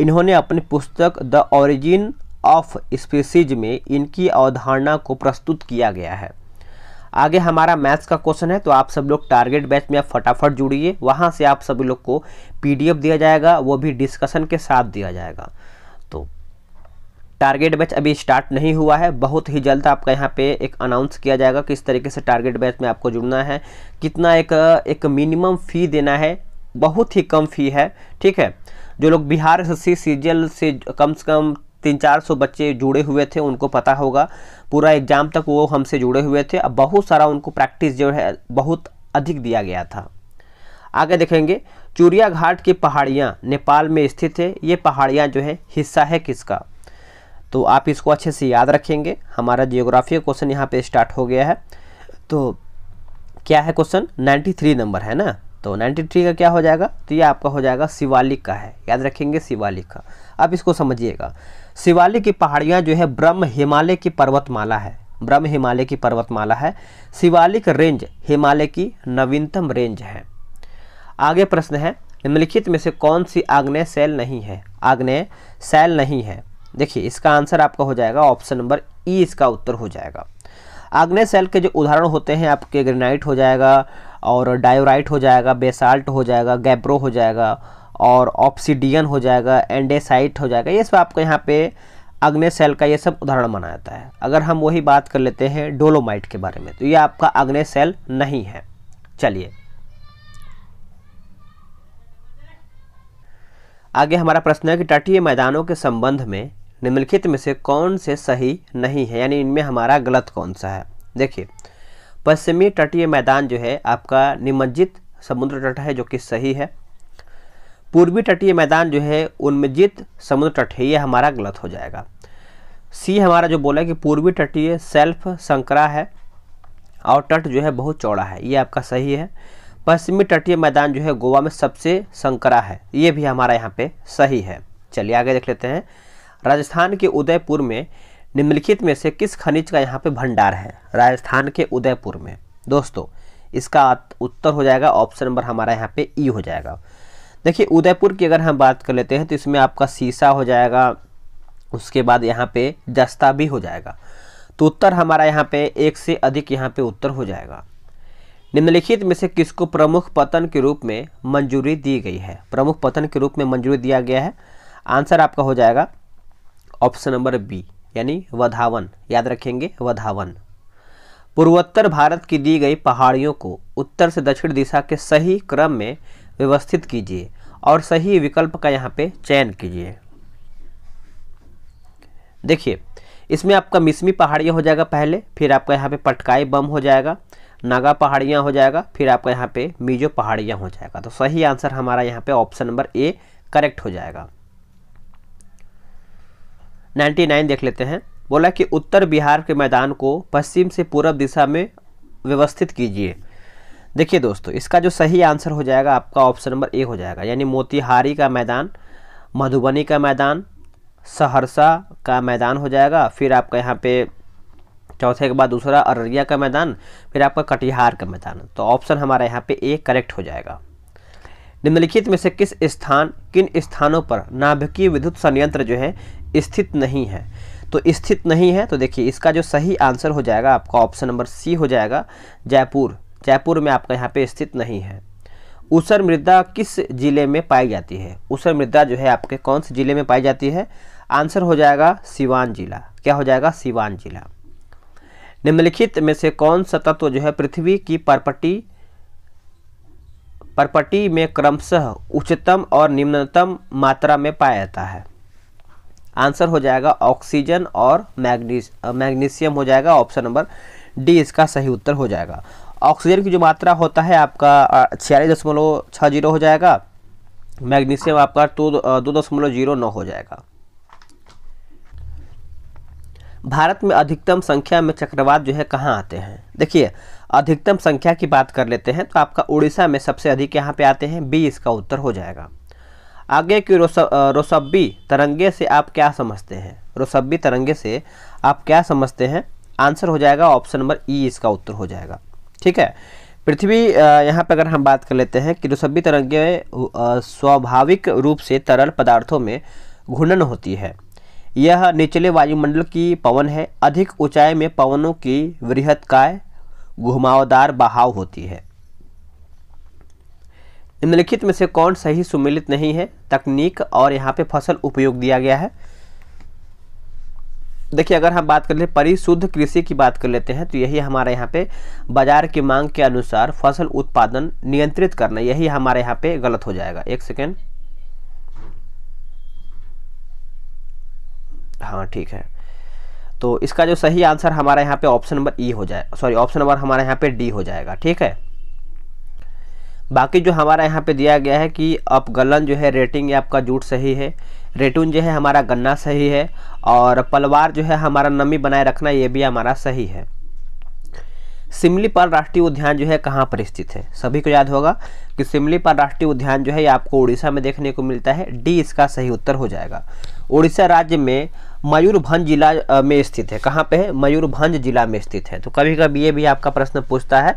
इन्होंने अपनी पुस्तक द ओरिजिन ऑफ स्पीसीज में इनकी अवधारणा को प्रस्तुत किया गया है आगे हमारा मैथ्स का क्वेश्चन है तो आप सब लोग टारगेट बैच में आप फटाफट जुड़िए वहाँ से आप सभी लोग को पीडीएफ दिया जाएगा वो भी डिस्कशन के साथ दिया जाएगा तो टारगेट बैच अभी स्टार्ट नहीं हुआ है बहुत ही जल्द आपका यहाँ पे एक अनाउंस किया जाएगा किस तरीके से टारगेट बैच में आपको जुड़ना है कितना एक एक मिनिमम फ़ी देना है बहुत ही कम फी है ठीक है जो लोग बिहार एस एस से कम से कम तीन चार सौ बच्चे जुड़े हुए थे उनको पता होगा पूरा एग्ज़ाम तक वो हमसे जुड़े हुए थे अब बहुत सारा उनको प्रैक्टिस जो है बहुत अधिक दिया गया था आगे देखेंगे चूरिया घाट की पहाड़ियाँ नेपाल में स्थित है ये पहाड़ियाँ जो है हिस्सा है किसका तो आप इसको अच्छे से याद रखेंगे हमारा जियोग्राफी क्वेश्चन यहाँ पर स्टार्ट हो गया है तो क्या है क्वेश्चन नाइन्टी नंबर है ना तो 93 का क्या हो जाएगा तो ये आपका हो जाएगा शिवालिक का है याद रखेंगे शिवालिक का अब इसको समझिएगा शिवालिक की पहाड़ियाँ जो है ब्रह्म हिमालय की पर्वतमाला है ब्रह्म हिमालय की पर्वतमाला है शिवालिक रेंज हिमालय की नवीनतम रेंज है आगे प्रश्न है निम्नलिखित में से कौन सी आग्नेय सेल नहीं है आग्नेय सेल नहीं है देखिए इसका आंसर आपका हो जाएगा ऑप्शन नंबर ई e इसका उत्तर हो जाएगा आग्नेय सेल के जो उदाहरण होते हैं आपके ग्रेनाइट हो जाएगा और डायोराइट हो जाएगा बेसाल्ट हो जाएगा गैब्रो हो जाएगा और ऑप्सीडियन हो जाएगा एंडेसाइट हो जाएगा ये सब आपको यहाँ पे अग्नि सेल का ये सब उदाहरण माना जाता है अगर हम वही बात कर लेते हैं डोलोमाइट के बारे में तो ये आपका अग्नि सेल नहीं है चलिए आगे हमारा प्रश्न है कि तटीय मैदानों के संबंध में निम्नलिखित में से कौन से सही नहीं है यानी इनमें हमारा गलत कौन सा है देखिए पश्चिमी तटीय मैदान जो है आपका निमज्जित समुद्र तट है जो कि सही है पूर्वी तटीय मैदान जो है उन्मज्जित समुद्र तट है ये हमारा गलत हो जाएगा सी हमारा जो बोला कि पूर्वी तटीय सेल्फ संकरा है और तट जो है बहुत चौड़ा है ये आपका सही है पश्चिमी तटीय मैदान जो है गोवा में सबसे संकरा है ये भी हमारा यहाँ पे सही है चलिए आगे देख लेते हैं राजस्थान के उदयपुर में निम्नलिखित में से किस खनिज का यहाँ पे भंडार है राजस्थान के उदयपुर में दोस्तों इसका उत्तर हो जाएगा ऑप्शन नंबर हमारा यहाँ पे ई e हो जाएगा देखिए उदयपुर की अगर हम बात कर लेते हैं तो इसमें आपका सीसा हो जाएगा उसके बाद यहाँ पे जस्ता भी हो जाएगा तो उत्तर हमारा यहाँ पे एक से अधिक यहाँ पे उत्तर हो जाएगा निम्नलिखित में से किसको प्रमुख पतन के रूप में मंजूरी दी गई है प्रमुख पतन के रूप में मंजूरी दिया गया है आंसर आपका हो जाएगा ऑप्शन नंबर बी यानी वधावन याद रखेंगे वधावन पूर्वोत्तर भारत की दी गई पहाड़ियों को उत्तर से दक्षिण दिशा के सही क्रम में व्यवस्थित कीजिए और सही विकल्प का यहाँ पे चयन कीजिए देखिए इसमें आपका मिसमी पहाड़ियाँ हो जाएगा पहले फिर आपका यहाँ पे पटकाई बम हो जाएगा नागा पहाड़ियाँ हो जाएगा फिर आपका यहाँ पे मीजो पहाड़ियाँ हो जाएगा तो सही आंसर हमारा यहाँ पे ऑप्शन नंबर ए करेक्ट हो जाएगा 99 देख लेते हैं बोला कि उत्तर बिहार के मैदान को पश्चिम से पूर्व दिशा में व्यवस्थित कीजिए देखिए दोस्तों इसका जो सही आंसर हो जाएगा आपका ऑप्शन नंबर ए हो जाएगा यानी मोतिहारी का मैदान मधुबनी का मैदान सहरसा का मैदान हो जाएगा फिर आपका यहाँ पे चौथे के बाद दूसरा अररिया का मैदान फिर आपका कटिहार का मैदान तो ऑप्शन हमारा यहाँ पे ए करेक्ट हो जाएगा निम्नलिखित में से किस स्थान किन स्थानों पर नाभिकीय विद्युत संयंत्र जो है स्थित नहीं है तो स्थित नहीं है तो देखिए इसका जो सही आंसर हो जाएगा आपका ऑप्शन नंबर सी हो जाएगा जयपुर जयपुर में आपका यहाँ पे स्थित नहीं है उसर मृदा किस जिले में पाई जाती है उसर मृदा जो है आपके कौन से जिले में पाई जाती है आंसर हो जाएगा सिवान जिला क्या हो जाएगा सिवान जिला निम्नलिखित में से कौन सा तत्व जो है पृथ्वी की परपटी परपटी में क्रमशः उच्चतम और निम्नतम मात्रा में पाया जाता है आंसर हो जाएगा ऑक्सीजन और मैग्नी मैग्नीशियम हो जाएगा ऑप्शन नंबर डी इसका सही उत्तर हो जाएगा ऑक्सीजन की जो मात्रा होता है आपका छियालीस दशमलव छः जीरो हो जाएगा मैग्नीशियम आपका टू दो दशमलव जीरो नौ हो जाएगा भारत में अधिकतम संख्या में चक्रवात जो है कहाँ आते हैं देखिए अधिकतम संख्या की बात कर लेते हैं तो आपका उड़ीसा में सबसे अधिक यहाँ पे आते हैं बी इसका उत्तर हो जाएगा आगे की रोसब्बी तरंगे से आप क्या समझते हैं रोसब्बी तरंगे से आप क्या समझते हैं आंसर हो जाएगा ऑप्शन नंबर ई इसका उत्तर हो जाएगा ठीक है पृथ्वी यहाँ पर अगर हम बात कर लेते हैं कि रोसब्बी तरंगे स्वाभाविक रूप से तरल पदार्थों में घुनन होती है यह निचले वायुमंडल की पवन है अधिक ऊंचाई में पवनों की वृहत काय घुमावदार बहाव होती है निम्नलिखित में से कौन सही सुमिलित नहीं है तकनीक और यहाँ पे फसल उपयोग दिया गया है देखिए अगर हम बात कर ले परिशुद्ध कृषि की बात कर लेते हैं तो यही हमारे यहाँ पे बाजार की मांग के अनुसार फसल उत्पादन नियंत्रित करना यही हमारे यहाँ पे गलत हो जाएगा एक सेकेंड हाँ ठीक है तो इसका जो सही आंसर हमारे यहाँ पे ऑप्शन नंबर ई हो जाए सॉरी ऑप्शन नंबर हमारे यहाँ पे डी हो जाएगा ठीक है बाकी जो हमारा यहाँ पे दिया गया है कि आप गलन जो है रेटिंग आपका जूट सही है रेटून जो है हमारा गन्ना सही है और पलवार जो है हमारा नमी बनाए रखना ये भी हमारा सही है पर राष्ट्रीय उद्यान जो है कहाँ पर स्थित है सभी को याद होगा कि पर राष्ट्रीय उद्यान जो है ये आपको उड़ीसा में देखने को मिलता है डी इसका सही उत्तर हो जाएगा उड़ीसा राज्य में मयूरभंज जिला में स्थित है कहाँ पे है मयूरभंज जिला में स्थित है तो कभी कभी ये भी आपका प्रश्न पूछता है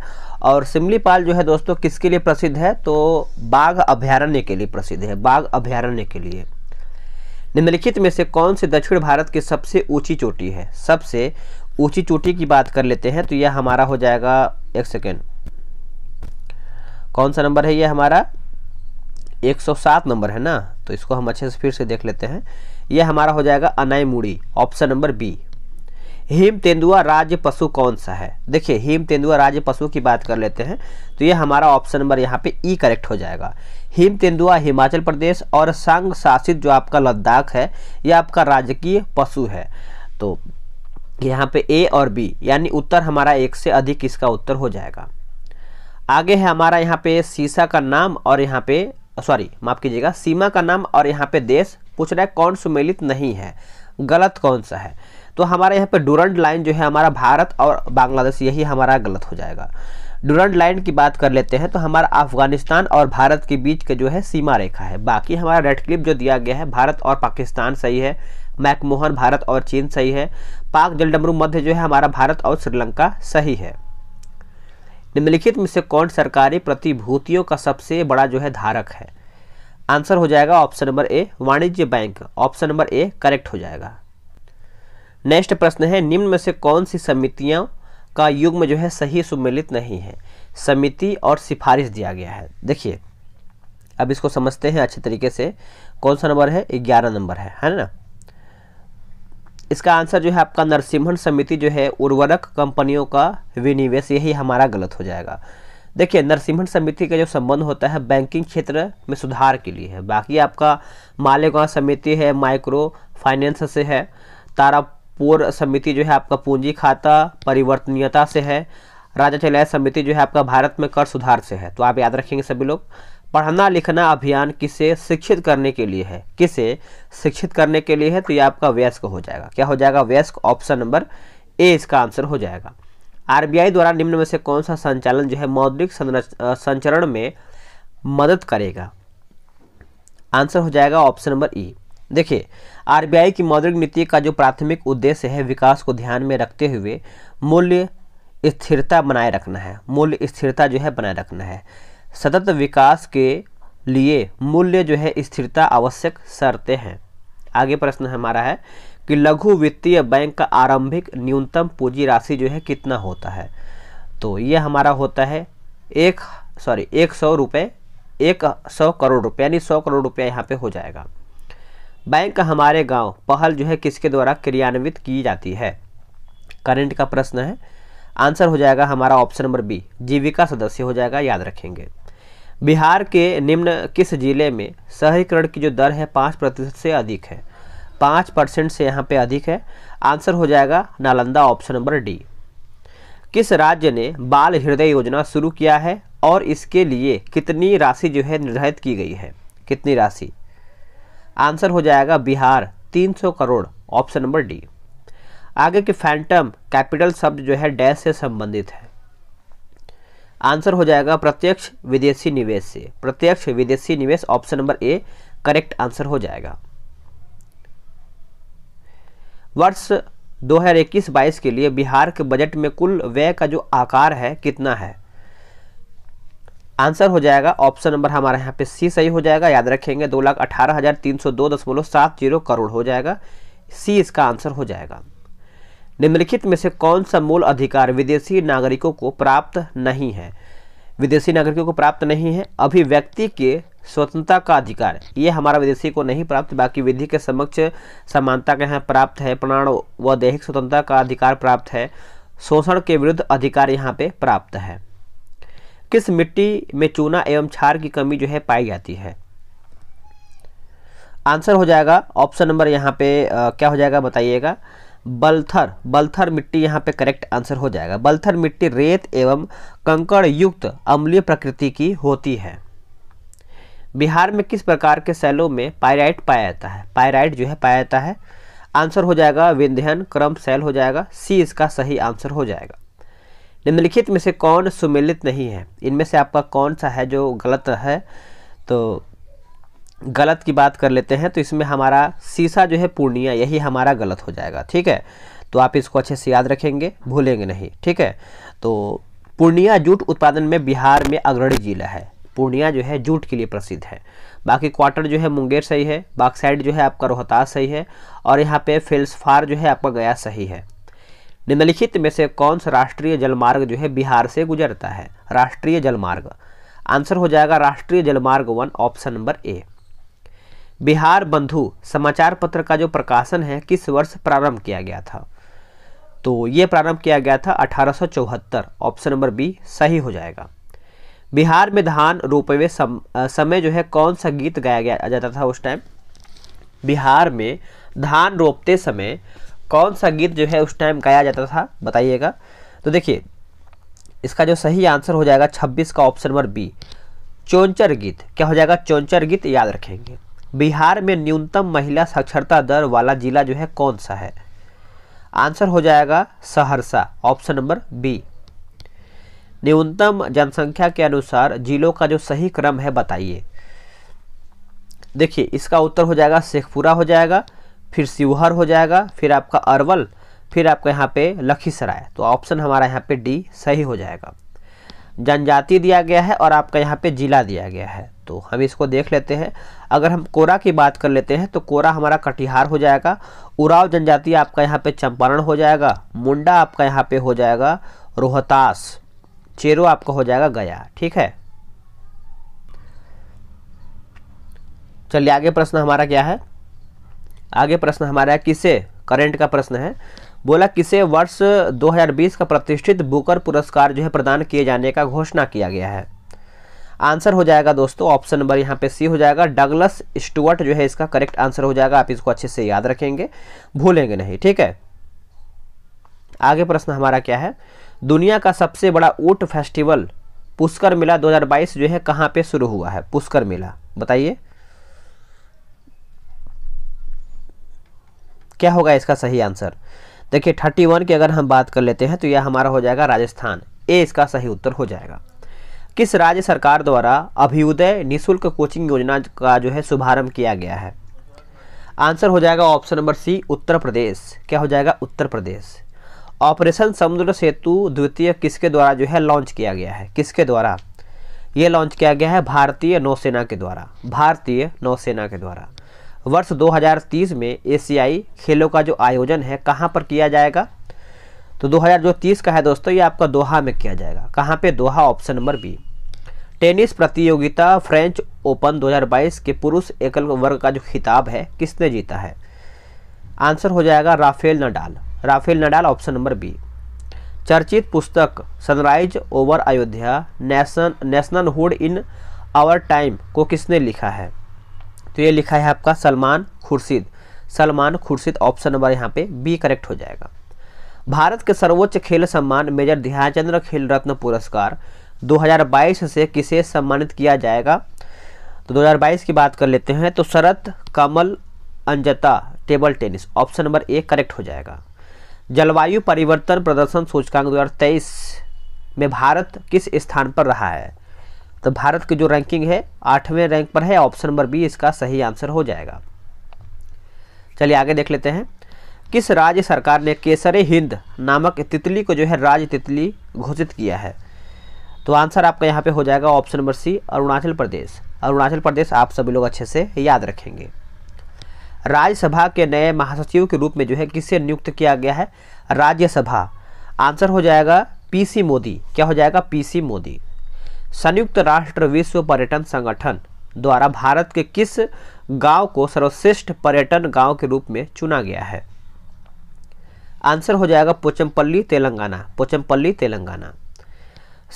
और सिमलीपाल जो है दोस्तों किसके लिए प्रसिद्ध है तो बाघ अभ्यारण्य के लिए प्रसिद्ध है बाघ अभ्यारण्य के लिए निम्नलिखित में से कौन से दक्षिण भारत की सबसे ऊंची चोटी है सबसे ऊंची चोटी की बात कर लेते हैं तो यह हमारा हो जाएगा एक सेकेंड कौन सा नंबर है यह हमारा 107 नंबर है ना तो इसको हम अच्छे से फिर से देख लेते हैं यह हमारा हो जाएगा मुड़ी ऑप्शन नंबर बी हिम तेंदुआ राज्य पशु कौन सा है देखिए हिम तेंदुआ राज्य पशु की बात कर लेते हैं तो ये हमारा ऑप्शन नंबर यहाँ पे ई e करेक्ट हो जाएगा हिम तेंदुआ हिमाचल प्रदेश और संघ शासित जो आपका लद्दाख है यह आपका राजकीय पशु है तो यहाँ पे ए और बी यानी उत्तर हमारा एक से अधिक इसका उत्तर हो जाएगा आगे है हमारा यहाँ पे सीसा का नाम और यहाँ पे सॉरी माफ कीजिएगा सीमा का नाम और यहाँ पे देश पूछ रहा है कौन सुमेलित नहीं है गलत कौन सा है तो हमारे यहाँ पे डूरंड लाइन जो है हमारा भारत और बांग्लादेश यही हमारा गलत हो जाएगा डूरंड लाइन की बात कर लेते हैं तो हमारा अफगानिस्तान और भारत के बीच का जो है सीमा रेखा है बाकी हमारा रेड क्लिप जो दिया गया है भारत और पाकिस्तान सही है मैकमोहन भारत और चीन सही है पाक जलडमरू मध्य जो है हमारा भारत और श्रीलंका सही है निम्नलिखित में से कौन सरकारी प्रतिभूतियों का सबसे बड़ा जो है धारक है आंसर हो जाएगा ऑप्शन नंबर ए वाणिज्य bank option number A correct हो जाएगा नेक्स्ट प्रश्न है निम्न में से कौन सी समितियों का युग्म जो है सही सुमिलित नहीं है समिति और सिफारिश दिया गया है देखिए अब इसको समझते हैं अच्छे तरीके से कौन सा नंबर है ग्यारह नंबर है है ना इसका आंसर जो है आपका नरसिम्हन समिति जो है उर्वरक कंपनियों का विनिवेश यही हमारा गलत हो जाएगा देखिए नरसिम्हन समिति का जो संबंध होता है बैंकिंग क्षेत्र में सुधार के लिए है बाकी आपका मालेगांव समिति है माइक्रो फाइनेंस से है तारापुर समिति जो है आपका पूंजी खाता परिवर्तनीयता से है राजा चलाय समिति जो है आपका भारत में कर सुधार से है तो आप याद रखेंगे सभी लोग पढ़ना लिखना अभियान किसे शिक्षित करने के लिए है किसे शिक्षित करने के लिए है तो ये आपका वयस्क हो जाएगा क्या हो जाएगा वयस्क ऑप्शन नंबर ए इसका आंसर हो जाएगा आरबीआई द्वारा निम्न में से कौन सा संचालन जो है मौद्रिक संचरण में मदद करेगा आंसर हो जाएगा ऑप्शन नंबर ई देखिए आरबीआई की मौद्रिक नीति का जो प्राथमिक उद्देश्य है विकास को ध्यान में रखते हुए मूल्य स्थिरता बनाए रखना है मूल्य स्थिरता जो है बनाए रखना है सतत विकास के लिए मूल्य जो है स्थिरता आवश्यक शर्तें हैं आगे प्रश्न हमारा है कि लघु वित्तीय बैंक का आरंभिक न्यूनतम पूंजी राशि जो है कितना होता है तो ये हमारा होता है एक सॉरी एक सौ रुपये एक सौ करोड़ रुपये यानी सौ करोड़ रुपया यहाँ पे हो जाएगा बैंक हमारे गांव पहल जो है किसके द्वारा क्रियान्वित की जाती है करंट का प्रश्न है आंसर हो जाएगा हमारा ऑप्शन नंबर बी जीविका सदस्य हो जाएगा याद रखेंगे बिहार के निम्न किस जिले में शहरीकरण की जो दर है पाँच प्रतिशत से अधिक है पाँच परसेंट से यहाँ पे अधिक है आंसर हो जाएगा नालंदा ऑप्शन नंबर डी किस राज्य ने बाल हृदय योजना शुरू किया है और इसके लिए कितनी राशि जो है निर्धारित की गई है कितनी राशि आंसर हो जाएगा Bihar 300 crore option number D आगे के फैंटम कैपिटल शब्द जो है डैश से संबंधित है आंसर हो जाएगा प्रत्यक्ष विदेशी निवेश से प्रत्यक्ष विदेशी निवेश option number A correct answer हो जाएगा वर्ष 2021-22 के लिए बिहार के बजट में कुल व्यय का जो आकार है कितना है आंसर हो जाएगा ऑप्शन नंबर हमारे यहाँ पे सी सही हो जाएगा याद रखेंगे दो लाख अठारह हज़ार तीन सौ दो दशमलव सात जीरो करोड़ हो जाएगा सी इसका आंसर हो जाएगा निम्नलिखित में से कौन सा मूल अधिकार विदेशी नागरिकों को प्राप्त नहीं है विदेशी नागरिकों को प्राप्त नहीं है अभिव्यक्ति के स्वतंत्रता का अधिकार ये हमारा विदेशी को नहीं प्राप्त बाकी विधि के समक्ष समानता के यहाँ प्राप्त है प्राण व दैहिक स्वतंत्रता का अधिकार प्राप्त है शोषण के विरुद्ध अधिकार यहाँ पे प्राप्त है किस मिट्टी में चूना एवं क्षार की कमी जो है पाई जाती है आंसर हो जाएगा ऑप्शन नंबर यहाँ पे आ, क्या हो जाएगा बताइएगा बल्थर बल्थर मिट्टी यहाँ पे करेक्ट आंसर हो जाएगा बल्थर मिट्टी रेत एवं कंकड़ युक्त अम्लीय प्रकृति की होती है बिहार में किस प्रकार के सैलों में पायराइट पाया जाता है पायराइट जो है पाया जाता है आंसर हो जाएगा विंध्यन क्रम सेल हो जाएगा सी इसका सही आंसर हो जाएगा निम्नलिखित में से कौन सुमिलित नहीं है इनमें से आपका कौन सा है जो गलत है तो गलत की बात कर लेते हैं तो इसमें हमारा सीसा जो है पूर्णिया यही हमारा गलत हो जाएगा ठीक है तो आप इसको अच्छे से याद रखेंगे भूलेंगे नहीं ठीक है तो पूर्णिया जूट उत्पादन में बिहार में अग्रणी जिला है पूर्णिया जो है जूट के लिए प्रसिद्ध है बाकी क्वार्टर जो है मुंगेर सही है बागसाइड जो है आपका रोहतास सही है और यहाँ पे फेल्सफार जो है आपका गया सही है निम्नलिखित में से कौन सा राष्ट्रीय जलमार्ग जो है बिहार से गुजरता है राष्ट्रीय जलमार्ग आंसर हो जाएगा राष्ट्रीय जलमार्ग one option number A Bihar Bandhu समाचार पत्र का जो प्रकाशन है किस वर्ष प्रारंभ किया गया था तो ये प्रारंभ किया गया था अठारह ऑप्शन नंबर बी सही हो जाएगा बिहार में धान रोपे हुए सम, समय जो है कौन सा गीत गाया गया जाता था उस टाइम बिहार में धान रोपते समय कौन सा गीत जो है उस टाइम गाया जाता था बताइएगा तो देखिए इसका जो सही आंसर हो जाएगा 26 का ऑप्शन नंबर बी चौंचर गीत क्या हो जाएगा चौंचर गीत याद रखेंगे बिहार में न्यूनतम महिला साक्षरता दर वाला जिला जो है कौन सा है आंसर हो जाएगा सहरसा ऑप्शन नंबर बी न्यूनतम जनसंख्या के अनुसार जिलों का जो सही क्रम है बताइए देखिए इसका उत्तर हो जाएगा शेखपुरा हो जाएगा फिर शिवहर हो जाएगा फिर आपका अरवल फिर आपका यहाँ पे लखीसराय तो ऑप्शन हमारा यहाँ पे डी सही हो जाएगा जनजाति दिया गया है और आपका यहाँ पे ज़िला दिया गया है तो हम इसको देख लेते हैं अगर हम कोरा की बात कर लेते हैं तो कोरा हमारा कटिहार हो जाएगा उराव जनजाति आपका यहाँ पे चंपारण हो जाएगा मुंडा आपका यहाँ पे हो जाएगा रोहतास चेरो आपका हो जाएगा गया ठीक है चलिए आगे प्रश्न हमारा क्या है आगे प्रश्न हमारा है किसे करेंट का प्रश्न है बोला किसे वर्ष 2020 का प्रतिष्ठित बुकर पुरस्कार जो है प्रदान किए जाने का घोषणा किया गया है आंसर हो जाएगा दोस्तों ऑप्शन नंबर यहाँ पे सी हो जाएगा डगलस स्टुअर्ट जो है इसका करेक्ट आंसर हो जाएगा आप इसको अच्छे से याद रखेंगे भूलेंगे नहीं ठीक है आगे प्रश्न हमारा क्या है दुनिया का सबसे बड़ा ऊट फेस्टिवल पुष्कर मेला 2022 जो है कहां पे शुरू हुआ है पुष्कर मेला बताइए क्या होगा इसका सही आंसर देखिए थर्टी वन की अगर हम बात कर लेते हैं तो यह हमारा हो जाएगा राजस्थान ए इसका सही उत्तर हो जाएगा किस राज्य सरकार द्वारा अभ्युदय निःशुल्क कोचिंग योजना का जो है शुभारंभ किया गया है आंसर हो जाएगा ऑप्शन नंबर सी उत्तर प्रदेश क्या हो जाएगा उत्तर प्रदेश ऑपरेशन समुद्र सेतु द्वितीय किसके द्वारा जो है लॉन्च किया गया है किसके द्वारा ये लॉन्च किया गया है भारतीय नौसेना के द्वारा भारतीय नौसेना के द्वारा वर्ष 2030 में एशियाई खेलों का जो आयोजन है कहाँ पर किया जाएगा तो 2030 का है दोस्तों ये आपका दोहा में किया जाएगा कहाँ पे Doha option number B tennis प्रतियोगिता फ्रेंच ओपन 2022 के पुरुष एकल वर्ग का जो खिताब है किसने जीता है आंसर हो जाएगा Rafael Nadal Rafael Nadal option number B चर्चित पुस्तक sunrise over Ayodhya nation national hood in our time को किसने लिखा है तो ये लिखा है आपका सलमान खुर्शीद सलमान खुर्शीद ऑप्शन नंबर यहाँ पे बी करेक्ट हो जाएगा भारत के सर्वोच्च खेल सम्मान मेजर ध्यानचंद्र खेल रत्न पुरस्कार 2022 से किसे सम्मानित किया जाएगा तो 2022 की बात कर लेते हैं तो शरत कमल अंजता table tennis option number A correct हो जाएगा जलवायु परिवर्तन प्रदर्शन सूचकांक दो में भारत किस स्थान पर रहा है तो भारत की जो रैंकिंग है आठवें रैंक पर है ऑप्शन नंबर बी इसका सही आंसर हो जाएगा चलिए आगे देख लेते हैं किस राज्य सरकार ने केसर हिंद नामक तितली को जो है राज्य तितली घोषित किया है तो आंसर आपका यहाँ पे हो जाएगा option number C Arunachal Pradesh Arunachal Pradesh आप सभी लोग अच्छे से याद रखेंगे राज्यसभा के नए महासचिव के रूप में जो है किसे नियुक्त किया गया है राज्यसभा आंसर हो जाएगा पीसी मोदी क्या हो जाएगा पीसी मोदी संयुक्त राष्ट्र विश्व पर्यटन संगठन द्वारा भारत के किस गांव को सर्वश्रेष्ठ पर्यटन गांव के रूप में चुना गया है आंसर हो जाएगा पोचमपल्ली तेलंगाना पोचमपल्ली तेलंगाना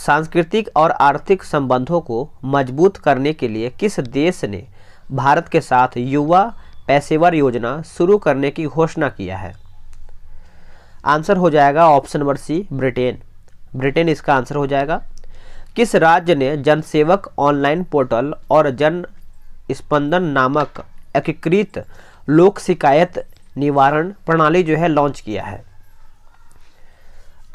सांस्कृतिक और आर्थिक संबंधों को मजबूत करने के लिए किस देश ने भारत के साथ युवा पेशेवर योजना शुरू करने की घोषणा किया है आंसर हो जाएगा option number C Britain Britain इसका आंसर हो जाएगा किस राज्य ने जनसेवक ऑनलाइन पोर्टल और जन स्पंदन नामक एकीकृत लोक शिकायत निवारण प्रणाली जो है लॉन्च किया है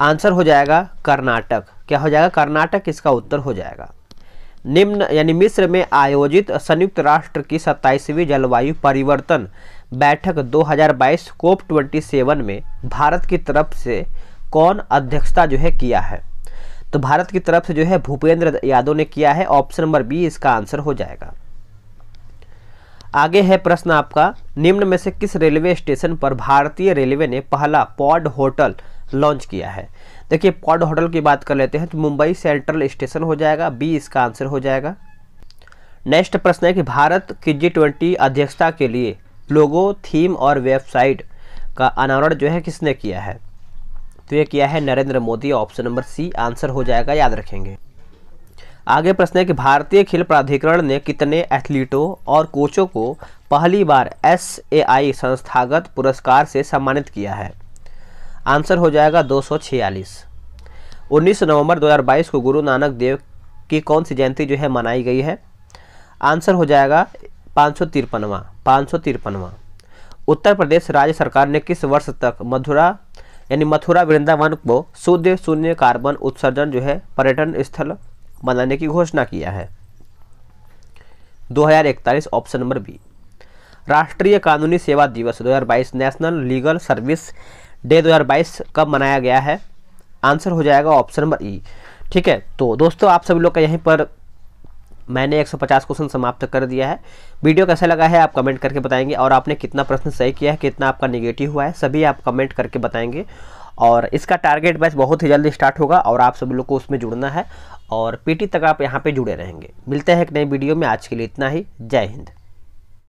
आंसर हो जाएगा कर्नाटक क्या हो जाएगा कर्नाटक इसका उत्तर हो जाएगा निम्न यानी मिस्र में आयोजित संयुक्त राष्ट्र की सत्ताईसवीं जलवायु परिवर्तन बैठक 2022 कोप 27 में भारत की तरफ से कौन अध्यक्षता जो है किया है तो भारत की तरफ से जो है भूपेंद्र यादव ने किया है ऑप्शन नंबर बी इसका आंसर हो जाएगा आगे है प्रश्न आपका निम्न में से किस रेलवे स्टेशन पर भारतीय रेलवे ने पहला पॉड होटल लॉन्च किया है देखिए पॉड होटल की बात कर लेते हैं तो मुंबई सेंट्रल स्टेशन हो जाएगा बी इसका आंसर हो जाएगा नेक्स्ट प्रश्न है कि भारत की जी ट्वेंटी अध्यक्षता के लिए लोगो थीम और वेबसाइट का अनावरण जो है किसने किया है तो ये किया है Narendra Modi option number C answer हो जाएगा याद रखेंगे आगे प्रश्न है कि भारतीय खेल प्राधिकरण ने कितने एथलीटों और कोचों को पहली बार एस संस्थागत पुरस्कार से सम्मानित किया है आंसर हो जाएगा 246 19 नवंबर 2022 को गुरु नानक देव की कौन सी जयंती जो है मनाई गई है आंसर हो जाएगा पाँच सौ तिरपनवा उत्तर प्रदेश राज्य सरकार ने किस वर्ष तक मथुरा यानी मथुरा वृंदावन को शुद्ध शून्य कार्बन उत्सर्जन जो है पर्यटन स्थल बनाने की घोषणा किया है 2041 ऑप्शन नंबर बी राष्ट्रीय कानूनी सेवा दिवस 2022 नेशनल लीगल सर्विस डे 2022 कब मनाया गया है आंसर हो जाएगा ऑप्शन नंबर ई ठीक है तो दोस्तों आप सभी लोग का यहीं पर मैंने 150 क्वेश्चन समाप्त कर दिया है वीडियो कैसा लगा है आप कमेंट करके बताएंगे और आपने कितना प्रश्न सही किया है कितना आपका निगेटिव हुआ है सभी आप कमेंट करके बताएंगे और इसका टारगेट बैच बहुत ही जल्दी स्टार्ट होगा और आप सभी लोग को उसमें जुड़ना है और पीटी तक आप यहाँ पे जुड़े रहेंगे मिलते हैं एक नए वीडियो में आज के लिए इतना ही जय हिंद